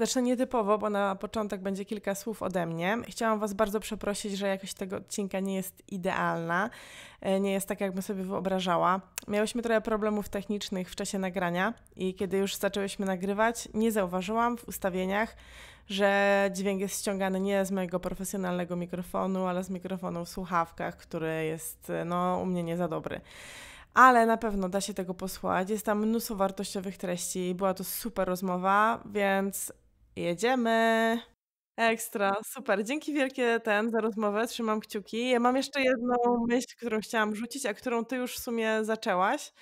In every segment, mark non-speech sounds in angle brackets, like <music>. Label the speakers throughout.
Speaker 1: Zacznę no, nietypowo, bo na początek będzie kilka słów ode mnie. Chciałam Was bardzo przeprosić, że jakość tego odcinka nie jest idealna, e, nie jest tak, jakbym sobie wyobrażała. Miałyśmy trochę problemów technicznych w czasie nagrania i kiedy już zaczęłyśmy nagrywać, nie zauważyłam w ustawieniach, że dźwięk jest ściągany nie z mojego profesjonalnego mikrofonu, ale z mikrofonu w słuchawkach, który jest e, no, u mnie nie za dobry ale na pewno da się tego posłuchać. Jest tam mnóstwo wartościowych treści. i Była to super rozmowa, więc Jedziemy! Ekstra, super. Dzięki wielkie ten za rozmowę, trzymam kciuki. Ja mam jeszcze jedną myśl, którą chciałam rzucić, a którą ty już w sumie zaczęłaś.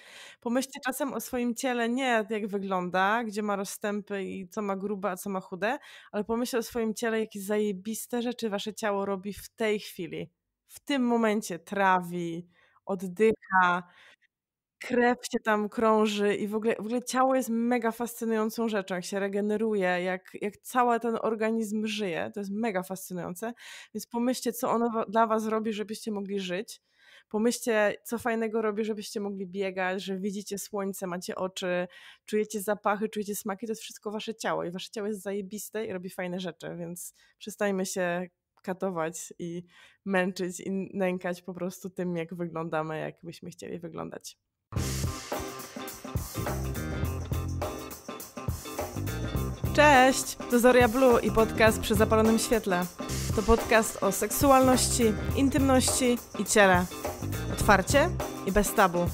Speaker 1: Pomyślcie czasem o swoim ciele, nie jak wygląda, gdzie ma rozstępy i co ma grube, a co ma chude, ale pomyślcie o swoim ciele, jakie zajebiste rzeczy wasze ciało robi w tej chwili, w tym momencie. Trawi, oddycha, krew się tam krąży i w ogóle, w ogóle ciało jest mega fascynującą rzeczą, jak się regeneruje, jak, jak cały ten organizm żyje, to jest mega fascynujące, więc pomyślcie, co ono dla was robi, żebyście mogli żyć, pomyślcie, co fajnego robi, żebyście mogli biegać, że widzicie słońce, macie oczy, czujecie zapachy, czujecie smaki, to jest wszystko wasze ciało i wasze ciało jest zajebiste i robi fajne rzeczy, więc przestajmy się katować i męczyć i nękać po prostu tym, jak wyglądamy, jakbyśmy chcieli wyglądać. Cześć! To Zoria Blue i podcast przy zapalonym świetle. To podcast o seksualności, intymności i ciele. Otwarcie i bez tabu.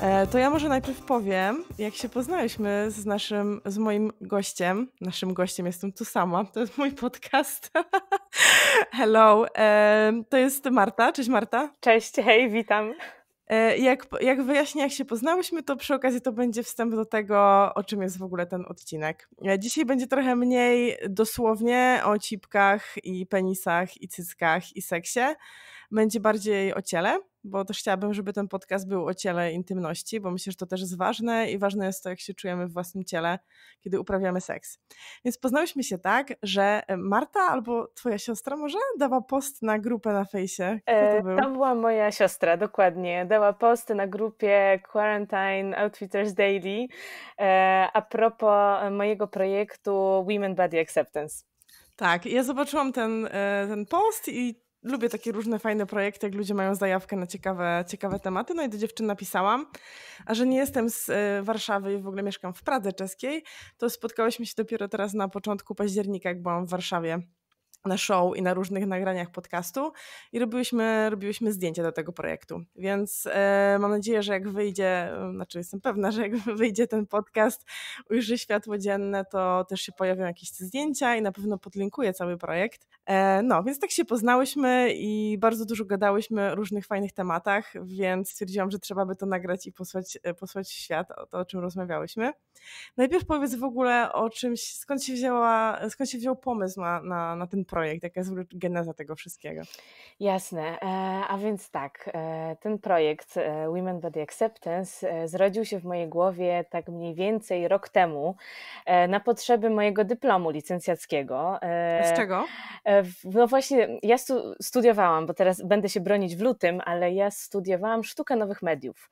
Speaker 1: E, to ja może najpierw powiem, jak się poznaliśmy z naszym, z moim gościem. Naszym gościem jestem tu sama, to jest mój podcast. <laughs> <laughs> Hello, to jest Marta. Cześć Marta. Cześć, hej, witam. E, jak, jak wyjaśnię, jak się poznałyśmy, to przy okazji to będzie wstęp do tego, o czym jest w ogóle ten odcinek. E, dzisiaj będzie trochę mniej dosłownie o cipkach i penisach i cyckach i seksie, będzie bardziej o ciele, bo też chciałabym, żeby ten podcast był o ciele intymności, bo myślę, że to też jest ważne i ważne jest to, jak się czujemy w własnym ciele, kiedy uprawiamy seks. Więc poznałyśmy się tak, że e, Marta albo twoja siostra może dała post na grupę na fejsie. E, to, Tam była moja siostra, dokładnie. Dała post na
Speaker 2: grupie Quarantine Outfitters Daily e, a propos mojego
Speaker 1: projektu Women Body Acceptance. Tak, ja zobaczyłam ten, e, ten post i lubię takie różne fajne projekty, jak ludzie mają zajawkę na ciekawe, ciekawe tematy. No i do dziewczyn napisałam, a że nie jestem z e, Warszawy i w ogóle mieszkam w Pradze czeskiej, to spotkałyśmy się dopiero teraz na początku października, jak byłam w Warszawie na show i na różnych nagraniach podcastu i robiłyśmy, robiłyśmy zdjęcia do tego projektu. Więc e, mam nadzieję, że jak wyjdzie, e, znaczy jestem pewna, że jak <laughs> wyjdzie ten podcast, ujrzy światło dzienne, to też się pojawią jakieś zdjęcia i na pewno podlinkuję cały projekt. E, no, więc tak się poznałyśmy i bardzo dużo gadałyśmy o różnych fajnych tematach, więc stwierdziłam, że trzeba by to nagrać i posłać, e, posłać w świat o to, o czym rozmawiałyśmy. Najpierw powiedz w ogóle o czymś, skąd się, wzięła, skąd się wziął pomysł na, na, na ten projekt projekt, jaka jest geneza tego wszystkiego.
Speaker 2: Jasne, e, a więc tak, e, ten projekt e, Women Body Acceptance zrodził się w mojej głowie tak mniej więcej rok temu na potrzeby mojego dyplomu licencjackiego. Z czego? No właśnie, ja studiowałam, bo teraz będę się bronić w lutym, ale ja studiowałam sztukę nowych mediów,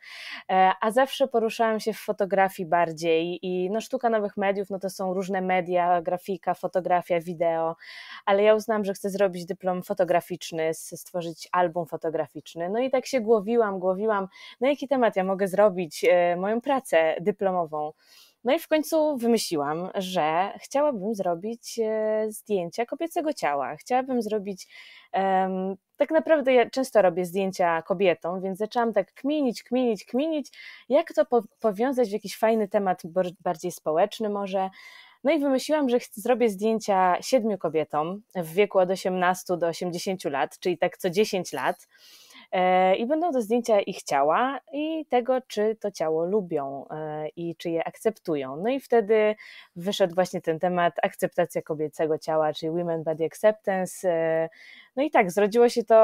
Speaker 2: a zawsze poruszałam się w fotografii bardziej i no sztuka nowych mediów, no to są różne media, grafika, fotografia, wideo, ale ja ja uznałam, że chcę zrobić dyplom fotograficzny, stworzyć album fotograficzny. No i tak się głowiłam, głowiłam, na no jaki temat ja mogę zrobić e, moją pracę dyplomową. No i w końcu wymyśliłam, że chciałabym zrobić e, zdjęcia kobiecego ciała. Chciałabym zrobić. Um, tak naprawdę ja często robię zdjęcia kobietom, więc zaczęłam tak kminić, kminić, kminić, jak to po powiązać w jakiś fajny temat, bardziej społeczny może. No i wymyśliłam, że zrobię zdjęcia siedmiu kobietom w wieku od 18 do 80 lat, czyli tak co 10 lat. E, I będą to zdjęcia ich ciała i tego, czy to ciało lubią e, i czy je akceptują. No i wtedy wyszedł właśnie ten temat akceptacja kobiecego ciała, czyli Women Body Acceptance. E, no i tak, zrodziło się to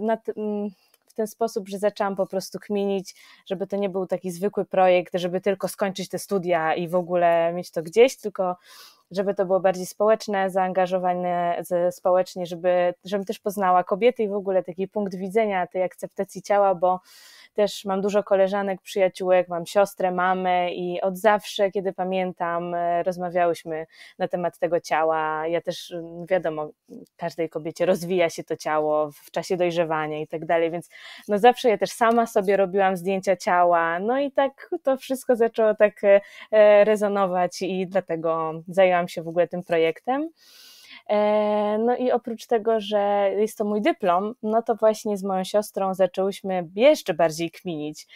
Speaker 2: na, w ten sposób, że zaczęłam po prostu kminić, żeby to nie był taki zwykły projekt, żeby tylko skończyć te studia i w ogóle mieć to gdzieś, tylko żeby to było bardziej społeczne, zaangażowane społecznie, żeby, żebym też poznała kobiety i w ogóle taki punkt widzenia tej akceptacji ciała, bo też mam dużo koleżanek, przyjaciółek, mam siostrę, mamę i od zawsze, kiedy pamiętam, e, rozmawiałyśmy na temat tego ciała. Ja też, mm, wiadomo, każdej kobiecie rozwija się to ciało w czasie dojrzewania i tak dalej, więc no zawsze ja też sama sobie robiłam zdjęcia ciała, no i tak to wszystko zaczęło tak e, e, rezonować i dlatego zajęłam zajmowałam się w ogóle tym projektem. E, no i oprócz tego, że jest to mój dyplom, no to właśnie z moją siostrą zaczęłyśmy jeszcze bardziej kminić,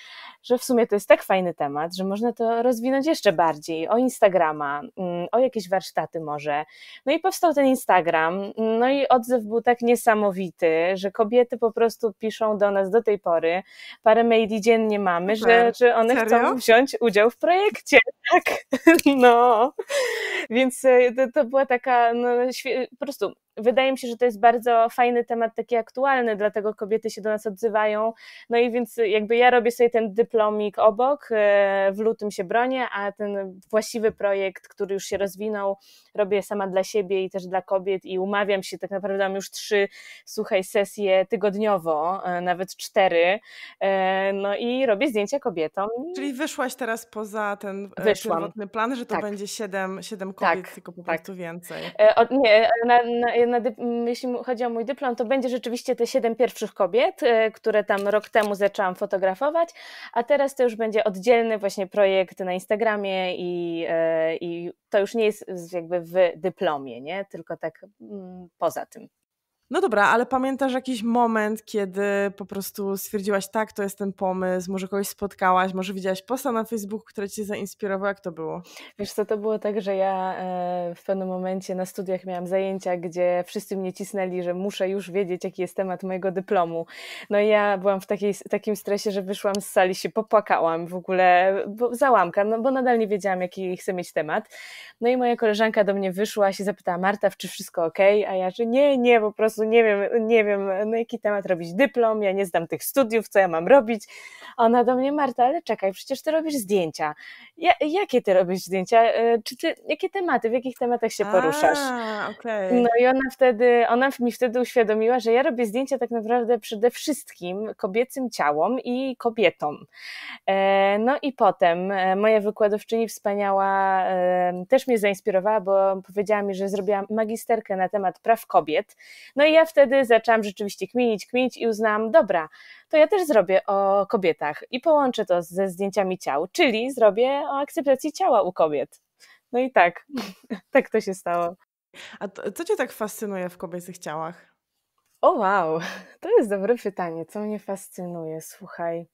Speaker 2: że w sumie to jest tak fajny temat, że można to rozwinąć jeszcze bardziej o Instagrama, mm, o jakieś warsztaty może. No i powstał ten Instagram, no i odzew był tak niesamowity, że kobiety po prostu piszą do nas do tej pory, parę maili dziennie mamy, że, że one Serio? chcą wziąć udział w projekcie, <laughs> tak, no. Więc e, to, to była taka no, świe Eh, po wydaje mi się, że to jest bardzo fajny temat, taki aktualny, dlatego kobiety się do nas odzywają. No i więc jakby ja robię sobie ten dyplomik obok, e, w lutym się bronię, a ten właściwy projekt, który już się rozwinął, robię sama dla siebie i też dla kobiet i umawiam się, tak naprawdę mam już trzy, słuchaj, sesje tygodniowo, e, nawet cztery, e, no i robię zdjęcia kobietom.
Speaker 1: Czyli wyszłaś teraz poza ten Wyszłam. pierwotny plan, że to tak. będzie siedem, siedem tak. kobiet, tak, tylko po tak. prostu więcej.
Speaker 2: O, nie, na, na, jeśli chodzi o mój dyplom, to będzie rzeczywiście te siedem pierwszych kobiet, e, które tam rok temu zaczęłam fotografować, a teraz to już będzie oddzielny właśnie projekt na Instagramie i, e, i to już nie jest jakby w dyplomie, nie? tylko tak poza tym.
Speaker 1: No dobra, ale pamiętasz jakiś moment, kiedy po prostu stwierdziłaś, tak, to jest ten pomysł, może kogoś spotkałaś, może widziałaś posta na Facebooku, które cię zainspirowało, jak to było? Wiesz co, to było tak, że ja e, w pewnym momencie na studiach miałam zajęcia, gdzie wszyscy mnie cisnęli, że muszę
Speaker 2: już wiedzieć, jaki jest temat mojego dyplomu. No i ja byłam w takiej, takim stresie, że wyszłam z sali, się popłakałam w ogóle, bo załamka, no bo nadal nie wiedziałam, jaki chcę mieć temat. No i moja koleżanka do mnie wyszła, się zapytała, Marta, czy wszystko ok? A ja, że nie, nie, po prostu prostu nie wiem, nie wiem na no, jaki temat robić dyplom, ja nie znam tych studiów, co ja mam robić. Ona do mnie, Marta, ale czekaj, przecież ty robisz zdjęcia. Ja, jakie ty robisz zdjęcia? E, czy ty, jakie tematy, w jakich tematach się poruszasz? A, okay. No i ona wtedy, ona mi wtedy uświadomiła, że ja robię zdjęcia tak naprawdę przede wszystkim kobiecym ciałom i kobietom. E, no i potem e, moja wykładowczyni wspaniała też mnie zainspirowała, bo powiedziała mi, że zrobiłam magisterkę na temat praw kobiet. No no i ja wtedy zaczęłam rzeczywiście kminić, kminić i uznałam, dobra, to ja też zrobię o kobietach i połączę to ze zdjęciami ciał, czyli zrobię o akceptacji ciała u kobiet. No i tak,
Speaker 1: <laughs> tak to się stało. A to, co Cię tak fascynuje w kobiecych ciałach? O wow, <laughs> to jest dobre pytanie. Co mnie fascynuje, słuchaj.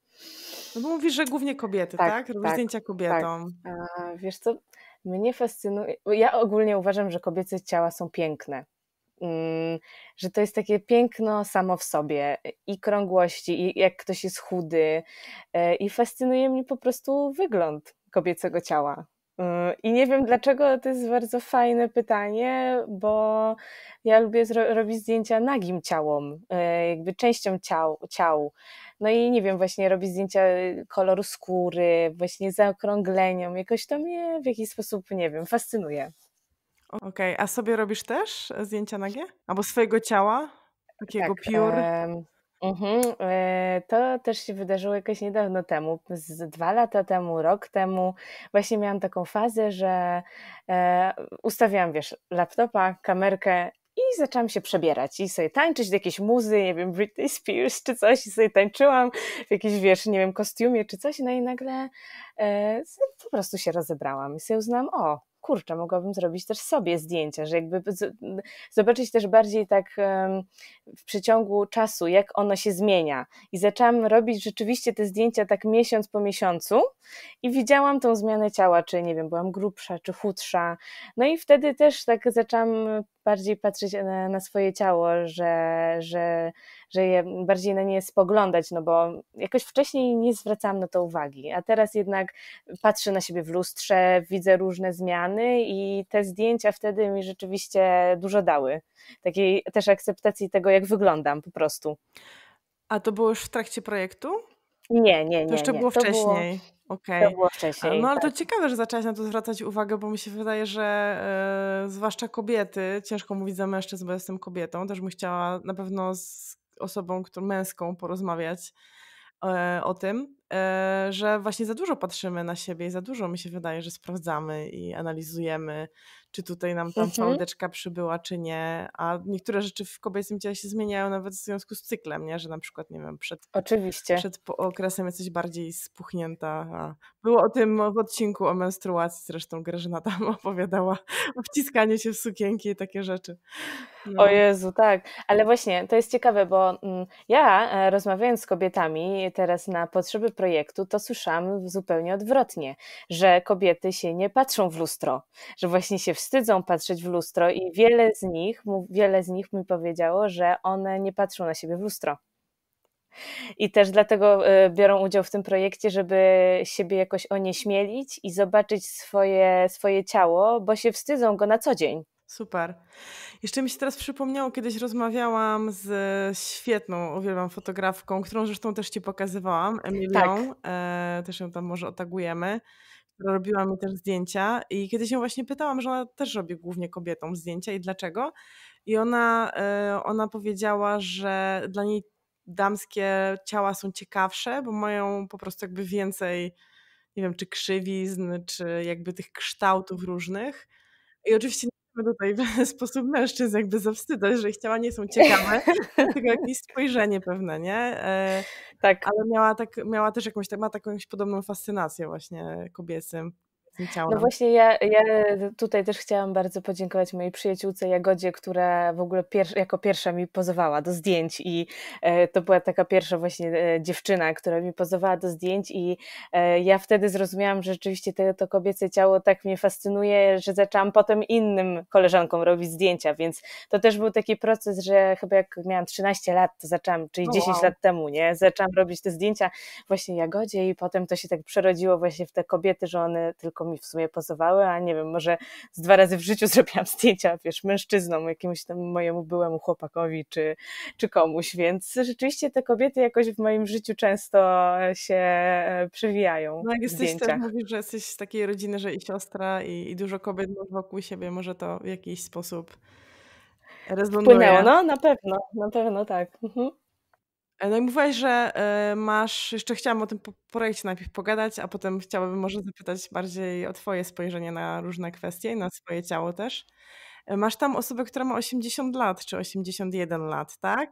Speaker 1: No bo mówisz, że głównie kobiety, tak? tak? Robisz tak, zdjęcia tak. kobietom.
Speaker 2: Tak. A, wiesz co, mnie fascynuje, ja ogólnie uważam, że kobiece ciała są piękne. Mm, że to jest takie piękno samo w sobie i krągłości, i jak ktoś jest chudy, e, i fascynuje mnie po prostu wygląd kobiecego ciała. E, I nie wiem dlaczego, to jest bardzo fajne pytanie, bo ja lubię robić zdjęcia nagim ciałom, e, jakby częścią ciał, ciał. No i nie wiem, właśnie robić zdjęcia koloru skóry, właśnie zaokrągleniom. Jakoś to mnie w jakiś sposób, nie wiem, fascynuje.
Speaker 1: Okej, okay. a sobie robisz też e, zdjęcia nagie? Albo swojego ciała? Takiego tak, piór? E, e, to też się wydarzyło jakoś niedawno
Speaker 2: temu, z dwa lata temu, rok temu. Właśnie miałam taką fazę, że e, ustawiałam, wiesz, laptopa, kamerkę i zaczęłam się przebierać i sobie tańczyć do jakiejś muzy, nie wiem, Britney Spears czy coś, i sobie tańczyłam w jakiś, wiesz, nie wiem, kostiumie czy coś, no i nagle e, po prostu się rozebrałam i sobie uznałam, o, kurczę, mogłabym zrobić też sobie zdjęcia, że jakby zobaczyć też bardziej tak w przeciągu czasu, jak ono się zmienia. I zaczęłam robić rzeczywiście te zdjęcia tak miesiąc po miesiącu i widziałam tą zmianę ciała, czy nie wiem, byłam grubsza, czy chudsza. No i wtedy też tak zaczęłam bardziej patrzeć na, na swoje ciało, że, że, że je bardziej na nie spoglądać, no bo jakoś wcześniej nie zwracałam na to uwagi, a teraz jednak patrzę na siebie w lustrze, widzę różne zmiany i te zdjęcia wtedy mi rzeczywiście dużo dały. Takiej też akceptacji tego, jak wyglądam po prostu.
Speaker 1: A to było już w trakcie projektu?
Speaker 2: Nie, nie, nie. To jeszcze nie. było to wcześniej. Było Okej. Okay. No ale
Speaker 1: tak. to ciekawe, że zaczęłaś na to zwracać uwagę, bo mi się wydaje, że e, zwłaszcza kobiety, ciężko mówić za mężczyzn, bo jestem kobietą, też bym chciała na pewno z osobą którą, męską porozmawiać e, o tym, e, że właśnie za dużo patrzymy na siebie i za dużo mi się wydaje, że sprawdzamy i analizujemy czy tutaj nam tam mhm. przybyła, czy nie. A niektóre rzeczy w kobiecym ciele się zmieniają nawet w związku z cyklem, nie? że na przykład, nie wiem, przed, Oczywiście. przed okresem jesteś bardziej spuchnięta. było o tym w odcinku o menstruacji, zresztą Grażyna tam <laughs> opowiadała o wciskaniu się w sukienki i takie rzeczy. No. O Jezu, tak. Ale właśnie,
Speaker 2: to jest ciekawe, bo mm, ja e, rozmawiając z kobietami teraz na potrzeby projektu, to słyszałam zupełnie odwrotnie, że kobiety się nie patrzą w lustro, że właśnie się wstydzą patrzeć w lustro i wiele z nich, wiele z nich mi powiedziało, że one nie patrzą na siebie w lustro. I też dlatego e, biorą udział w tym projekcie, żeby siebie jakoś onieśmielić i zobaczyć swoje, swoje ciało, bo się wstydzą go na co dzień.
Speaker 1: Super. Jeszcze mi się teraz przypomniało, kiedyś rozmawiałam z świetną, uwielbiam fotografką, którą zresztą też Ci pokazywałam, Emilią, tak. e, też ją tam może otagujemy, która robiła mi też zdjęcia i kiedyś ją właśnie pytałam, że ona też robi głównie kobietom zdjęcia i dlaczego i ona, e, ona powiedziała, że dla niej damskie ciała są ciekawsze, bo mają po prostu jakby więcej, nie wiem, czy krzywizn, czy jakby tych kształtów różnych i oczywiście tutaj w <laughs> sposób mężczyzn jakby zawstydzać, że ich ciała nie są ciekawe, tylko <laughs> jakieś spojrzenie pewne, nie? E, tak. Ale miała, tak, miała też jakąś, ma taką jakąś podobną fascynację właśnie kobiecym. No właśnie
Speaker 2: ja, ja tutaj też chciałam bardzo podziękować mojej przyjaciółce Jagodzie, która w ogóle pier jako pierwsza mi pozowała do zdjęć i e, to była taka pierwsza właśnie e, dziewczyna, która mi pozowała do zdjęć i e, ja wtedy zrozumiałam, że rzeczywiście to kobiece ciało tak mnie fascynuje, że zaczęłam potem innym koleżankom robić zdjęcia, więc to też był taki proces, że chyba jak miałam 13 lat, to zaczęłam, czyli 10 wow. lat temu, nie, zaczęłam robić te zdjęcia właśnie Jagodzie i potem to się tak przerodziło właśnie w te kobiety, że one tylko tylko mi w sumie pozowały, a nie wiem, może z dwa razy w życiu <laughs> zrobiłam zdjęcia, wiesz, mężczyznom, jakiemuś tam mojemu byłemu chłopakowi czy,
Speaker 1: czy komuś, więc rzeczywiście te kobiety jakoś
Speaker 2: w moim życiu często się e, przewijają. No jak jesteś,
Speaker 1: mówisz, że jesteś z takiej rodziny, że i siostra i, i dużo kobiet wokół siebie, może to w jakiś sposób rezonuje. Wpłynęło, no na pewno, na pewno tak. Mhm. E, no i mówiłaś, że e, masz, jeszcze chciałam o tym projekcie najpierw pogadać, a potem chciałabym może zapytać bardziej o twoje spojrzenie na różne kwestie, na swoje ciało też. E, masz tam osobę, która ma 80 lat czy 81 lat, tak?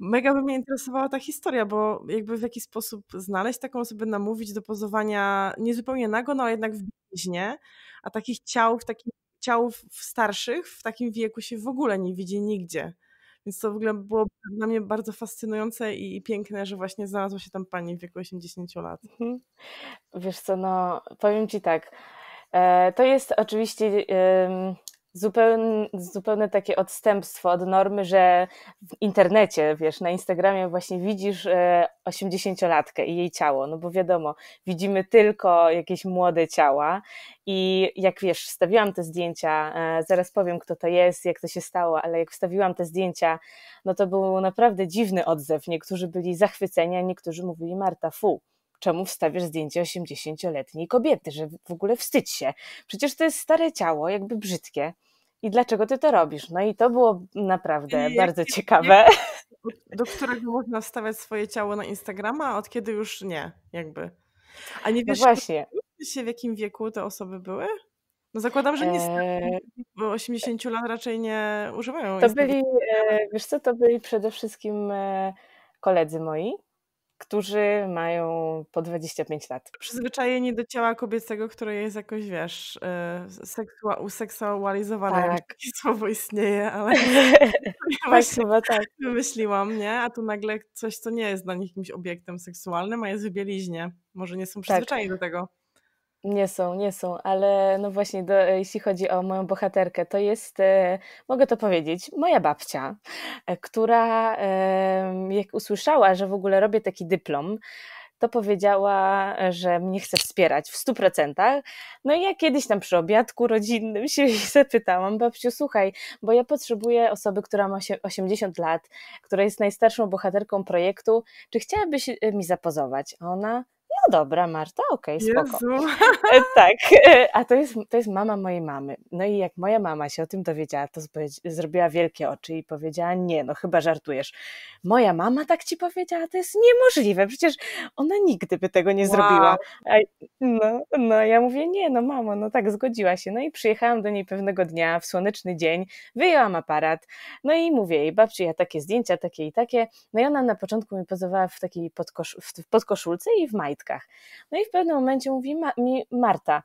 Speaker 1: Mega by mnie interesowała ta historia, bo jakby w jakiś sposób znaleźć taką osobę, namówić do pozowania niezupełnie nago, no ale jednak w bliźnie, a takich ciał w takim ciał starszych w takim wieku się w ogóle nie widzi nigdzie. Więc to w ogóle było dla mnie bardzo fascynujące i piękne, że właśnie znalazła się tam pani w wieku 80 lat. Mhm. Wiesz co, no powiem ci tak, e, to jest oczywiście
Speaker 2: zupełne, zupełne takie odstępstwo od normy, że w internecie, wiesz, na Instagramie właśnie widzisz 80-latkę e, i jej ciało, no bo wiadomo, widzimy tylko jakieś młode ciała i jak wiesz, wstawiłam te zdjęcia, e, zaraz powiem kto to jest, jak to się stało, ale jak wstawiłam te zdjęcia, no to był naprawdę dziwny odzew, niektórzy byli zachwyceni, a niektórzy mówili Marta, fu czemu wstawiasz zdjęcie 80-letniej kobiety, że w ogóle wstydź się. Przecież to jest stare ciało, jakby brzydkie i dlaczego ty to robisz? No i to było naprawdę I bardzo ciekawe.
Speaker 1: <laughs> do którego można wstawiać swoje ciało na Instagrama, a od kiedy już nie, jakby. A nie no wiesz, no właśnie. Się, w jakim wieku te osoby były? No zakładam, że nie eee... bo 80 lat raczej nie używają. To byli,
Speaker 2: e, wiesz co, to byli przede wszystkim e, koledzy moi, którzy mają po 25 lat.
Speaker 1: Przyzwyczajeni do ciała kobiecego, które jest jakoś, wiesz, e, seksua- useksualizowane, tak. takie <laughs> słowo istnieje, ale <laughs> <laughs> ja tak, tak. wymyśliłam, nie? A tu nagle coś, co nie jest dla nich jakimś obiektem seksualnym, a jest w bieliźnie. Może nie są tak. przyzwyczajeni tak. do tego.
Speaker 2: Nie są, nie są, ale no właśnie do, jeśli chodzi o moją bohaterkę, to jest, e, mogę to powiedzieć, moja babcia, e, która e, jak usłyszała, że w ogóle robię taki dyplom, to powiedziała, że mnie chce wspierać w 100%. No i ja kiedyś tam przy obiadku rodzinnym się <laughs> zapytałam, babciu, słuchaj, bo ja potrzebuję osoby, która ma 80 lat, która jest najstarszą bohaterką projektu, czy chciałabyś e, mi zapozować? A ona, dobra, Marta, okej, okay, spoko. Jezu. E, tak, e, a to jest, to jest mama mojej mamy. No i jak moja mama się o tym dowiedziała, to zrobiła wielkie oczy i powiedziała, nie, no chyba żartujesz. Moja mama tak ci powiedziała, to jest niemożliwe, przecież ona nigdy by tego nie wow. zrobiła. A, no, no, ja mówię, nie, no mamo, no tak, zgodziła się. No i przyjechałam do niej pewnego dnia, w słoneczny dzień, wyjęłam aparat, no i mówię jej, babci, ja takie zdjęcia, takie i takie. No i ona na początku mi pozowała w takiej podkosz w podkoszulce i w majtkach. No i w pewnym momencie mówi ma, mi Marta,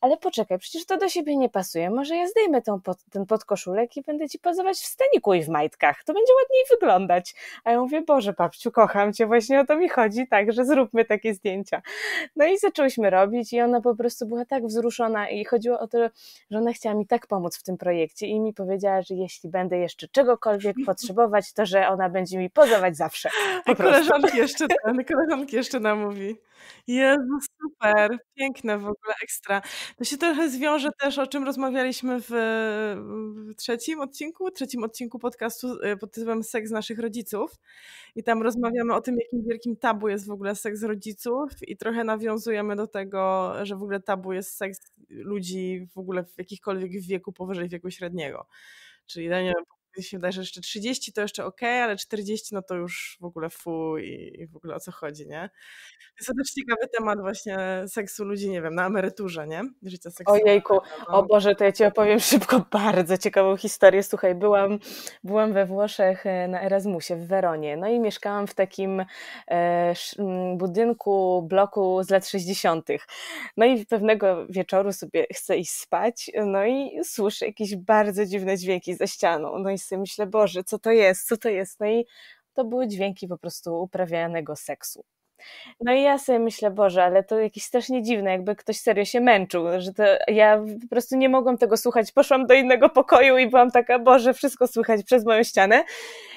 Speaker 2: ale poczekaj, przecież to do siebie nie pasuje. Może ja zdejmę pod, ten podkoszulek i będę ci pozować w staniku i w majtkach. To będzie ładniej wyglądać. A ja mówię, Boże, babciu, kocham cię, właśnie o to mi chodzi, tak, że zróbmy takie zdjęcia. No i zaczęłyśmy robić i ona po prostu była tak wzruszona i chodziło o to, że ona chciała mi tak pomóc w tym projekcie i mi powiedziała, że jeśli będę jeszcze czegokolwiek <laughs> potrzebować, to że ona
Speaker 1: będzie mi pozować zawsze. Po A koleżanki jeszcze, ten, koleżanki jeszcze namówi. Jezu, super, piękne w ogóle, ekstra. To się trochę zwiąże też, o czym rozmawialiśmy w, w trzecim odcinku, trzecim odcinku podcastu y, pod tytułem Seks naszych rodziców i tam rozmawiamy o tym, jakim wielkim tabu jest w ogóle seks rodziców i trochę nawiązujemy do tego, że w ogóle tabu jest seks ludzi w ogóle w jakichkolwiek wieku powyżej wieku średniego. Czyli ja no nie wiem, po mi się wydaje, że jeszcze 30 to jeszcze ok, ale 40 no to już w ogóle fu i, i w ogóle o co chodzi, nie? Jest też ciekawy temat właśnie seksu ludzi, nie wiem, na emeryturze, nie? Życia seksualnego. Ojejku, tak o Boże, to ja Ci opowiem
Speaker 2: <laughs> szybko bardzo ciekawą historię. Słuchaj, byłam, byłam we Włoszech e, na Erasmusie w Weronie, no i mieszkałam w takim e, budynku, bloku z lat 60. No i pewnego wieczoru sobie chcę iść spać, no i słyszę jakieś bardzo dziwne dźwięki ze ścianą, no i myślę, Boże, co to jest, co to jest? No i to były dźwięki po prostu uprawianego seksu. No i ja sobie myślę, Boże, ale to jakieś strasznie dziwne, jakby ktoś serio się męczył, że to ja po prostu nie mogłam tego słuchać. Poszłam do innego pokoju i byłam taka, Boże, wszystko słychać przez moją ścianę.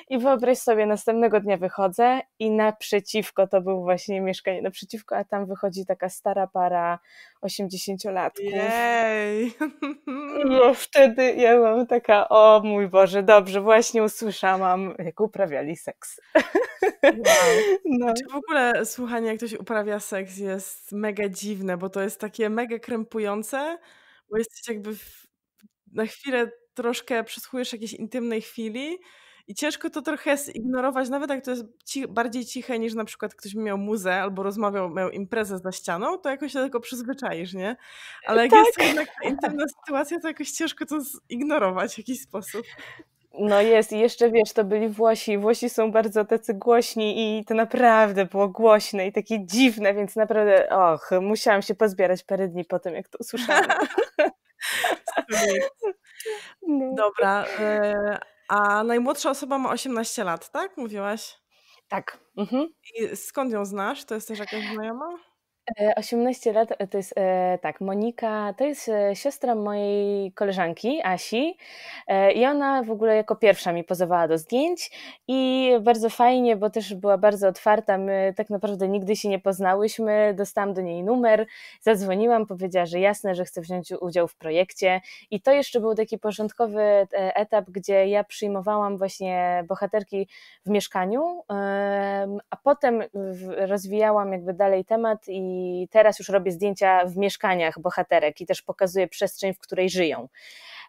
Speaker 2: I wyobraź sobie, następnego dnia wychodzę i naprzeciwko, to był właśnie mieszkanie naprzeciwko, a tam wychodzi taka stara para 80-latków. Jej! No wtedy ja byłam taka, o mój Boże, dobrze, właśnie usłyszałam, jak uprawiali seks.
Speaker 1: Wow. No. Czy w ogóle słuchanie, jak ktoś uprawia seks, jest mega dziwne, bo to jest takie mega krępujące, bo jesteś jakby w, na chwilę troszkę przysłuchujesz jakiejś intymnej chwili i ciężko to trochę zignorować, nawet jak to jest bardziej ciche niż na przykład ktoś miał muzę albo rozmawiał, miał imprezę za ścianą, to jakoś się do tego przyzwyczaisz, nie? Ale jak tak. jest jednak intymna sytuacja, to jakoś ciężko to zignorować w jakiś sposób.
Speaker 2: No jest i jeszcze wiesz, to byli Włosi. Włosi są bardzo tacy głośni i to naprawdę było głośne i takie dziwne, więc naprawdę,
Speaker 1: och, musiałam
Speaker 2: się pozbierać parę dni po tym, jak to usłyszałam. <laughs>
Speaker 1: No. Dobra, e, a najmłodsza osoba ma 18 lat, tak? Mówiłaś? Tak. Mhm. I skąd ją znasz? To jest też jakaś znajoma?
Speaker 2: 18 e, lat e, to jest e, tak, Monika to jest siostra mojej koleżanki Asi i ona w ogóle jako pierwsza mi pozowała do zdjęć i bardzo fajnie, bo też była bardzo otwarta, my tak naprawdę nigdy się nie poznałyśmy, dostałam do niej numer, zadzwoniłam, powiedziała, że jasne, że chce wziąć udział w projekcie i to jeszcze był taki porządkowy etap, gdzie ja przyjmowałam właśnie bohaterki w mieszkaniu, a potem rozwijałam jakby dalej temat i i teraz już robię zdjęcia w mieszkaniach bohaterek i też pokazuję przestrzeń, w której żyją.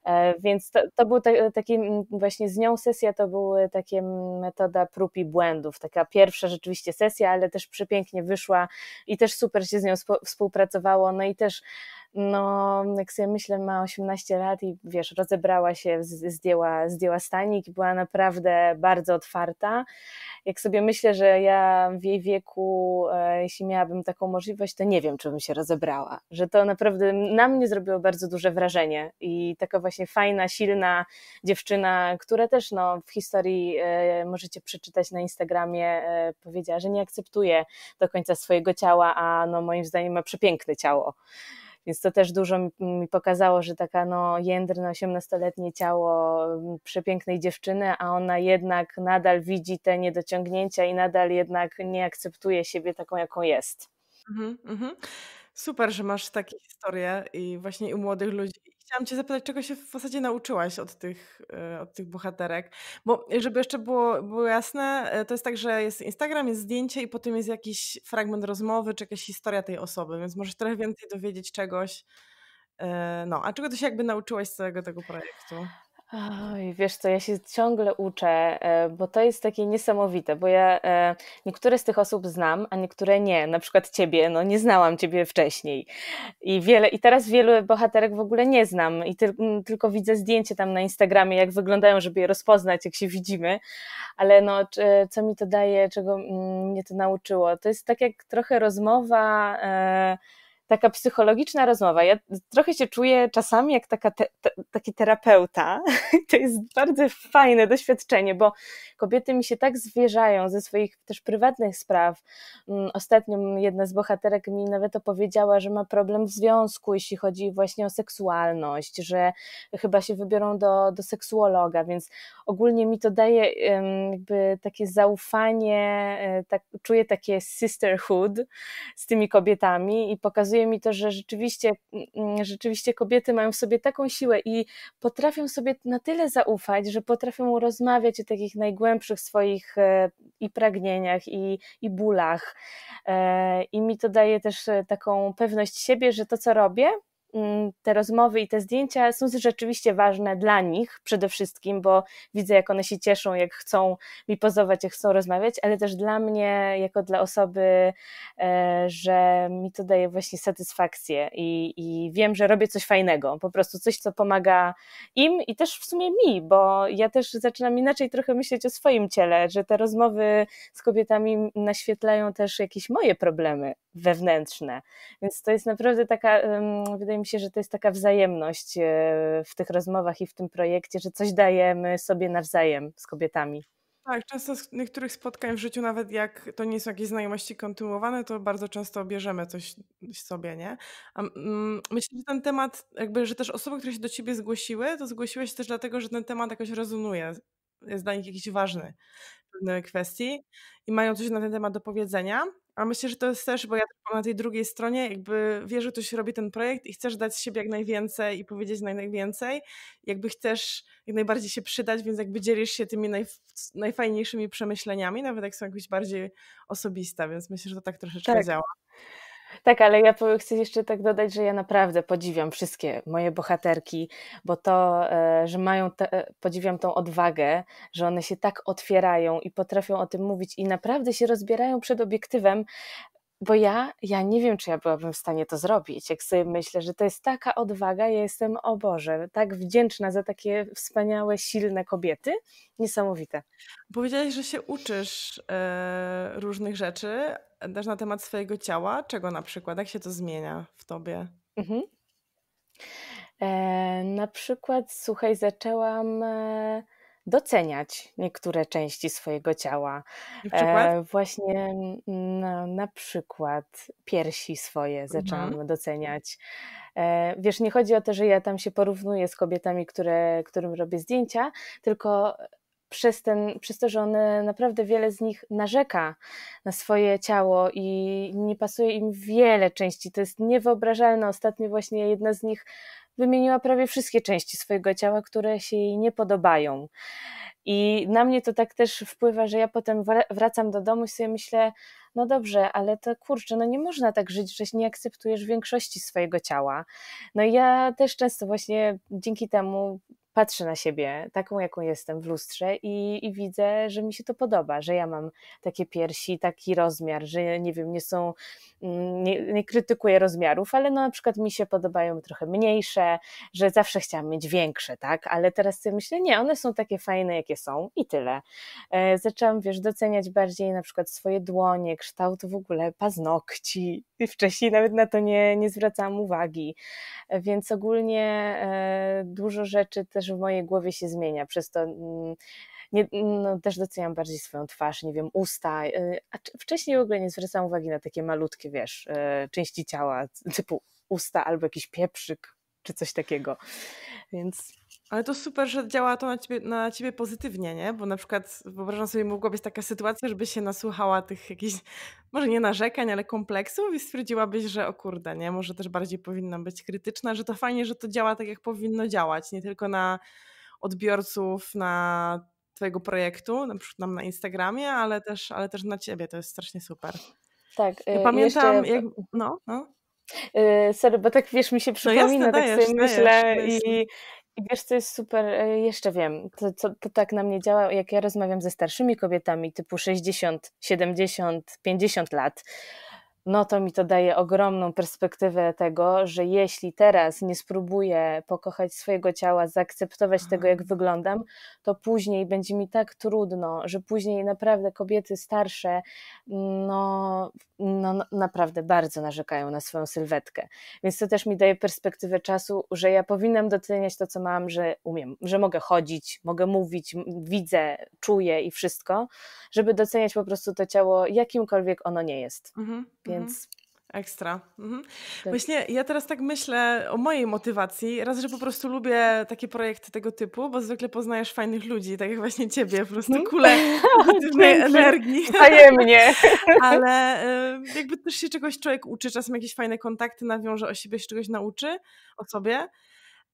Speaker 2: E, więc to, to był taki, właśnie z nią sesja to była e, taka metoda prób i błędów. Taka pierwsza rzeczywiście sesja, ale też przepięknie wyszła i też super się z nią współpracowało. No i też no jak sobie myślę, ma 18 lat i wiesz, rozebrała się, zdjęła, zdjęła stanik i była naprawdę bardzo otwarta. Jak sobie myślę, że ja w jej wieku, e, jeśli miałabym taką możliwość, to nie wiem, czy bym się rozebrała. Że to naprawdę na mnie zrobiło bardzo duże wrażenie i taka właśnie fajna, silna dziewczyna, która też no, w historii e, możecie przeczytać na Instagramie, e, powiedziała, że nie akceptuje do końca swojego ciała, a no, moim zdaniem ma przepiękne ciało. Więc to też dużo mi, pokazało, że taka no, jędrne 18-letnie ciało mm, przepięknej dziewczyny, a ona jednak nadal widzi te niedociągnięcia i nadal jednak nie akceptuje siebie taką, jaką jest.
Speaker 1: Mhm, mhm. Super, że masz takie historie i właśnie u młodych ludzi chciałam Cię zapytać, czego się w zasadzie nauczyłaś od tych, e, od tych bohaterek? Bo e, żeby jeszcze było, było jasne, e, to jest tak, że jest Instagram, jest zdjęcie i potem jest jakiś fragment rozmowy czy jakaś historia tej osoby, więc możesz trochę więcej dowiedzieć czegoś. No, a czego Ty się jakby nauczyłaś z całego tego projektu?
Speaker 2: Oj, wiesz co, ja się ciągle uczę, e, bo to jest takie niesamowite, bo ja e, niektóre z tych osób znam, a niektóre nie, na przykład ciebie, no nie znałam ciebie wcześniej i wiele, i teraz wielu bohaterek w ogóle nie znam i ty, tylko widzę zdjęcie tam na Instagramie, jak wyglądają, żeby je rozpoznać, jak się widzimy, ale no, e, co mi to daje, czego mnie to nauczyło, to jest tak jak trochę rozmowa... E, taka psychologiczna rozmowa. Ja trochę się czuję czasami jak taka te, te, taki terapeuta. <laughs> To jest bardzo fajne doświadczenie, bo kobiety mi się tak zwierzają ze swoich też prywatnych spraw. Mm, ostatnio jedna z bohaterek mi nawet opowiedziała, że ma problem w związku, jeśli chodzi właśnie o seksualność, że chyba się wybiorą do, do seksuologa, więc ogólnie mi to daje jakby takie zaufanie, e, tak, czuję takie sisterhood z tymi kobietami i pokazuję pokazuje mi to, że rzeczywiście, mm, mm, rzeczywiście kobiety mają w sobie taką siłę i potrafią sobie na tyle zaufać, że potrafią rozmawiać o takich najgłębszych swoich e, i pragnieniach, i, i bólach. E, I mi to daje też e, taką pewność siebie, że to, co robię, Mm, te rozmowy i te zdjęcia są rzeczywiście ważne dla nich przede wszystkim, bo widzę, jak one się cieszą, jak chcą mi pozować, jak chcą rozmawiać, ale też dla mnie, jako dla osoby, e, że mi to daje właśnie satysfakcję i, i wiem, że robię coś fajnego, po prostu coś, co pomaga im i też w sumie mi, bo ja też zaczynam inaczej trochę myśleć o swoim ciele, że te rozmowy z kobietami naświetlają też jakieś moje problemy wewnętrzne, więc to jest naprawdę taka, wydaje mi mi się, że to jest taka wzajemność e, w tych rozmowach i w tym projekcie, że coś dajemy sobie nawzajem z kobietami.
Speaker 1: Tak, często z niektórych spotkań w życiu, nawet jak to nie są jakieś znajomości kontynuowane, to bardzo często bierzemy coś sobie, nie? A, mm, myślę, że ten temat, jakby, że też osoby, które się do ciebie zgłosiły, to zgłosiły się też dlatego, że ten temat jakoś rezonuje, jest dla nich jakiś ważny kwestii i mają coś na ten temat do powiedzenia. A myślę, że to jest też, bo ja na tej drugiej stronie jakby wiesz, że ktoś robi ten projekt i chcesz dać z siebie jak najwięcej i powiedzieć najwięcej. Jakby chcesz jak najbardziej się przydać, więc jakby dzielisz się tymi najf najfajniejszymi przemyśleniami, nawet jak są jakieś bardziej osobiste, więc myślę, że to tak troszeczkę tak. działa.
Speaker 2: Tak, ale ja chcę jeszcze tak dodać, że ja naprawdę podziwiam wszystkie moje bohaterki, bo to, e, że mają, te, e, podziwiam tą odwagę, że one się tak otwierają i potrafią o tym mówić i naprawdę się rozbierają przed obiektywem, bo ja, ja nie wiem, czy ja byłabym w stanie to zrobić. Jak sobie myślę, że to jest taka odwaga, ja jestem, o Boże, tak wdzięczna za takie wspaniałe, silne kobiety. Niesamowite.
Speaker 1: Powiedziałaś, że się uczysz e, różnych rzeczy, e, też na temat swojego ciała. Czego na przykład? Jak się to zmienia w tobie?
Speaker 2: Mhm. E, na przykład, słuchaj, zaczęłam. E, doceniać niektóre części swojego ciała. E, właśnie mm, no, na przykład piersi swoje zaczęłam mhm. doceniać. E, wiesz, nie chodzi o to, że ja tam się porównuję z kobietami, które, którym robię zdjęcia, tylko przez, ten, przez to, że one naprawdę wiele z nich narzeka na swoje ciało i nie pasuje im wiele części. To jest niewyobrażalne. Ostatnio właśnie jedna z nich wymieniła prawie wszystkie części swojego ciała, które się jej nie podobają. I na mnie to tak też wpływa, że ja potem wracam do domu i sobie myślę, no dobrze, ale to kurczę, no nie można tak żyć, że nie akceptujesz większości swojego ciała. No i ja też często właśnie dzięki temu patrzę na siebie, taką jaką jestem w lustrze i, i, widzę, że mi się to podoba, że ja mam takie piersi, taki rozmiar, że nie wiem, nie są, mm, nie, nie krytykuję rozmiarów, ale no na przykład mi się podobają trochę mniejsze, że zawsze chciałam mieć większe, tak, ale teraz sobie myślę, nie, one są takie fajne, jakie są i tyle. E, zaczęłam, wiesz, doceniać bardziej na przykład swoje dłonie, kształt w ogóle paznokci, wcześniej nawet na to nie, nie zwracałam uwagi, e, więc ogólnie e, dużo rzeczy też też w mojej głowie się zmienia, przez to mm, nie, no, też doceniam bardziej swoją twarz, nie wiem, usta, y, a wcześniej w ogóle nie zwracałam uwagi na takie malutkie, wiesz, y, części ciała, typu usta albo jakiś pieprzyk, czy coś takiego, więc
Speaker 1: ale to super, że działa to na ciebie, na ciebie pozytywnie, nie? Bo na przykład wyobrażam sobie, mogła być taka sytuacja, żeby się nasłuchała tych jakichś, <laughs> może nie narzekań, ale kompleksów i stwierdziłabyś, że o kurde, nie? Może też bardziej powinna być krytyczna, że to fajnie, że to działa tak, jak powinno działać, nie tylko na odbiorców, na twojego projektu, na przykład nam na Instagramie, ale też, ale też na ciebie. To jest strasznie super. Tak. Ja y, pamiętam, jeszcze... jak... No, no.
Speaker 2: Y, sorry, bo tak wiesz, mi się przypomina, no jasne, tak dajesz, sobie dajesz, myślę dajesz. i i wiesz, co jest super, e, jeszcze wiem, to, to, to, tak na mnie działa, jak ja rozmawiam ze starszymi kobietami typu 60, 70, 50 lat, no to mi to daje ogromną perspektywę tego, że jeśli teraz nie spróbuję pokochać swojego ciała, zaakceptować Aha. tego, jak wyglądam, to później będzie mi tak trudno, że później naprawdę kobiety starsze, no, no, no naprawdę bardzo narzekają na swoją sylwetkę. Więc to też mi daje perspektywę czasu, że ja powinnam doceniać to, co mam, że umiem, że mogę chodzić, mogę mówić, widzę, czuję i wszystko, żeby doceniać po prostu to ciało, jakimkolwiek ono nie jest.
Speaker 1: Mhm. Mhm. więc... Ekstra. Mhm. Tak. Właśnie ja teraz tak myślę o mojej motywacji. Raz, że po prostu lubię takie projekty tego typu, bo zwykle poznajesz fajnych ludzi, tak jak właśnie ciebie, po prostu mhm. kule <laughs> pozytywnej energii. Wzajemnie. <laughs> Ale <laughs> y, jakby też się czegoś człowiek uczy, czasem jakieś fajne kontakty nawiąże, o siebie się czegoś nauczy, o sobie.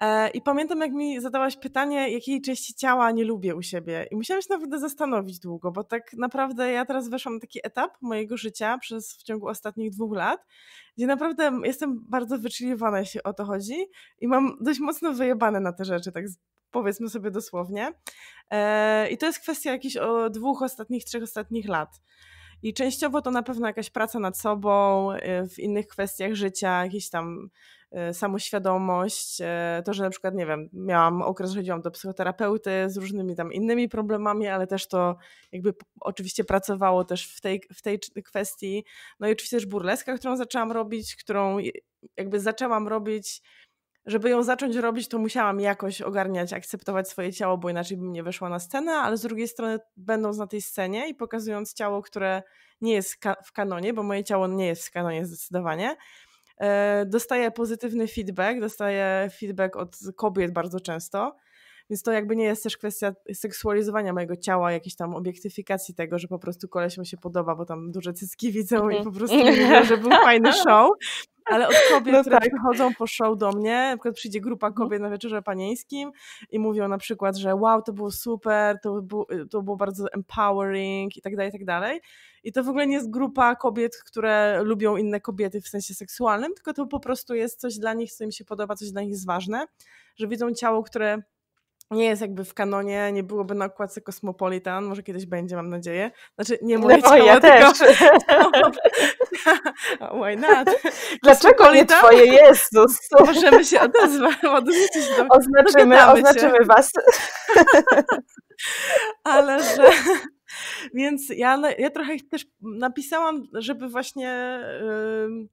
Speaker 1: E, I pamiętam, jak mi zadałaś pytanie, jakiej części ciała nie lubię u siebie. I musiałam się naprawdę zastanowić długo, bo tak naprawdę ja teraz weszłam na taki etap mojego życia przez w ciągu ostatnich dwóch lat, gdzie naprawdę jestem bardzo wyczuliwana, jeśli o to chodzi, i mam dość mocno wyjebane na te rzeczy, tak powiedzmy sobie dosłownie. E, I to jest kwestia jakichś o dwóch ostatnich, trzech ostatnich lat. I częściowo to na pewno jakaś praca nad sobą, e, w innych kwestiach życia, jakieś tam E, samoświadomość, e, to, że na przykład, nie wiem, miałam okres, że chodziłam do psychoterapeuty z różnymi tam innymi problemami, ale też to jakby oczywiście pracowało też w tej, w tej kwestii. No i oczywiście też burleska, którą zaczęłam robić, którą jakby zaczęłam robić żeby ją zacząć robić, to musiałam jakoś ogarniać, akceptować swoje ciało, bo inaczej bym nie weszła na scenę, ale z drugiej strony, będąc na tej scenie i pokazując ciało, które nie jest w kanonie, bo moje ciało nie jest w kanonie zdecydowanie, E, dostaję pozytywny feedback, dostaję feedback od kobiet bardzo często. Więc to jakby nie jest też kwestia seksualizowania mojego ciała, jakiejś tam obiektyfikacji tego, że po prostu koleś mu się podoba, bo tam duże cycki <laughs> widzą mm -hmm. i po prostu mówią, że był fajny show. Ale od kobiet, no które tak. przychodzą po show do mnie, na przykład przyjdzie grupa mhm. kobiet na wieczorze panieńskim i mówią na przykład, że wow, to było super, to, bu- to było bardzo empowering i tak dalej, i tak dalej. I to w ogóle nie jest grupa kobiet, które lubią inne kobiety w sensie seksualnym, tylko to po prostu jest coś dla nich, co im się podoba, coś dla nich jest ważne, że widzą ciało, które nie jest jakby w kanonie, nie byłoby na okładce Cosmopolitan, może kiedyś będzie, mam nadzieję. Znaczy, nie no moje no, ciało, ja tylko... Też. <laughs> Why not? <laughs> Dlaczego nie twoje, Jezus? <laughs> Możemy się odezwać, do... Oznaczymy, oznaczymy cię. was. Ale że... Więc ja, no, ja trochę też napisałam, żeby właśnie... Yy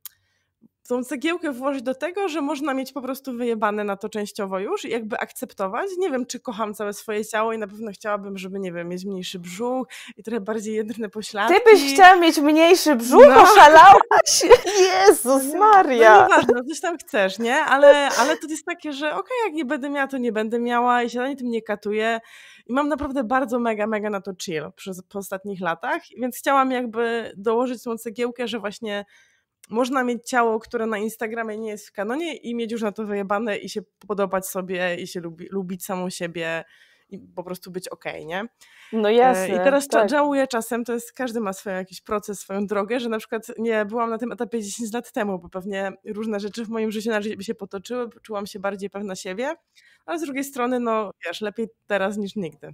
Speaker 1: tą cegiełkę włożyć do tego, że można mieć po prostu wyjebane na to częściowo już i jakby akceptować. Nie wiem, czy kocham całe swoje ciało i na pewno chciałabym, żeby, nie wiem, mieć mniejszy brzuch i trochę bardziej jędrne pośladki. Ty byś chciała mieć mniejszy brzuch? No. Oszalałaś? <laughs> Jezus no Maria! No nieważne, coś tam chcesz, nie? Ale, ale to jest takie, że okej, okay, jak nie będę miała, to nie będę miała i się na nią tym nie katuję. I mam naprawdę bardzo mega, mega na to chill przez po ostatnich latach, więc chciałam jakby dołożyć tą cegiełkę, że właśnie można mieć ciało, które na Instagramie nie jest w kanonie i mieć już na to wyjebane i się podobać sobie i się lubi, lubić samą siebie i po prostu być okej, okay, nie? No e, jasne. I teraz tak. żałuję czasem, to jest, każdy ma swój jakiś proces, swoją drogę, że na przykład nie byłam na tym etapie 10 lat temu, bo pewnie różne rzeczy w moim życiu by się potoczyły, czułam się bardziej pewna siebie, ale z drugiej strony, no wiesz, lepiej teraz niż nigdy.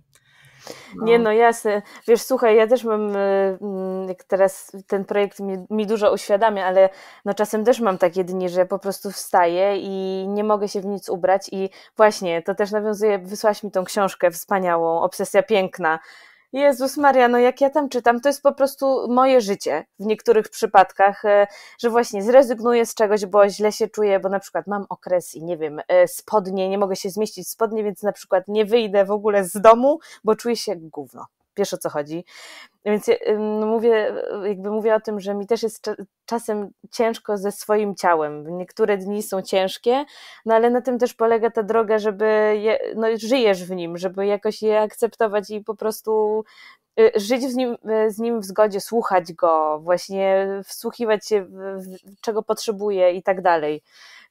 Speaker 1: No. Nie no,
Speaker 2: jasne. Wiesz, słuchaj, ja też mam, y, mm, jak teraz ten projekt mi, mi, dużo uświadamia, ale no czasem też mam takie dni, że po prostu wstaję i nie mogę się w nic ubrać i właśnie, to też nawiązuje, wysłałaś mi tą książkę wspaniałą, Obsesja Piękna, Jezus Maria, no jak ja tam czytam, to jest po prostu moje życie w niektórych przypadkach, e, że właśnie zrezygnuję z czegoś, bo źle się czuję, bo na przykład mam okres i nie wiem, e, spodnie, nie mogę się zmieścić w spodnie, więc na przykład nie wyjdę w ogóle z domu, bo czuję się gówno wiesz o co chodzi. Więc y, mówię, y, jakby mówię o tym, że mi też jest czasem ciężko ze swoim ciałem. Niektóre dni są ciężkie, no ale na tym też polega ta droga, żeby je, no, żyjesz w nim, żeby jakoś je akceptować i po prostu y, żyć z nim, z nim w zgodzie, słuchać go, właśnie wsłuchiwać się, w, w, czego potrzebuje i tak dalej.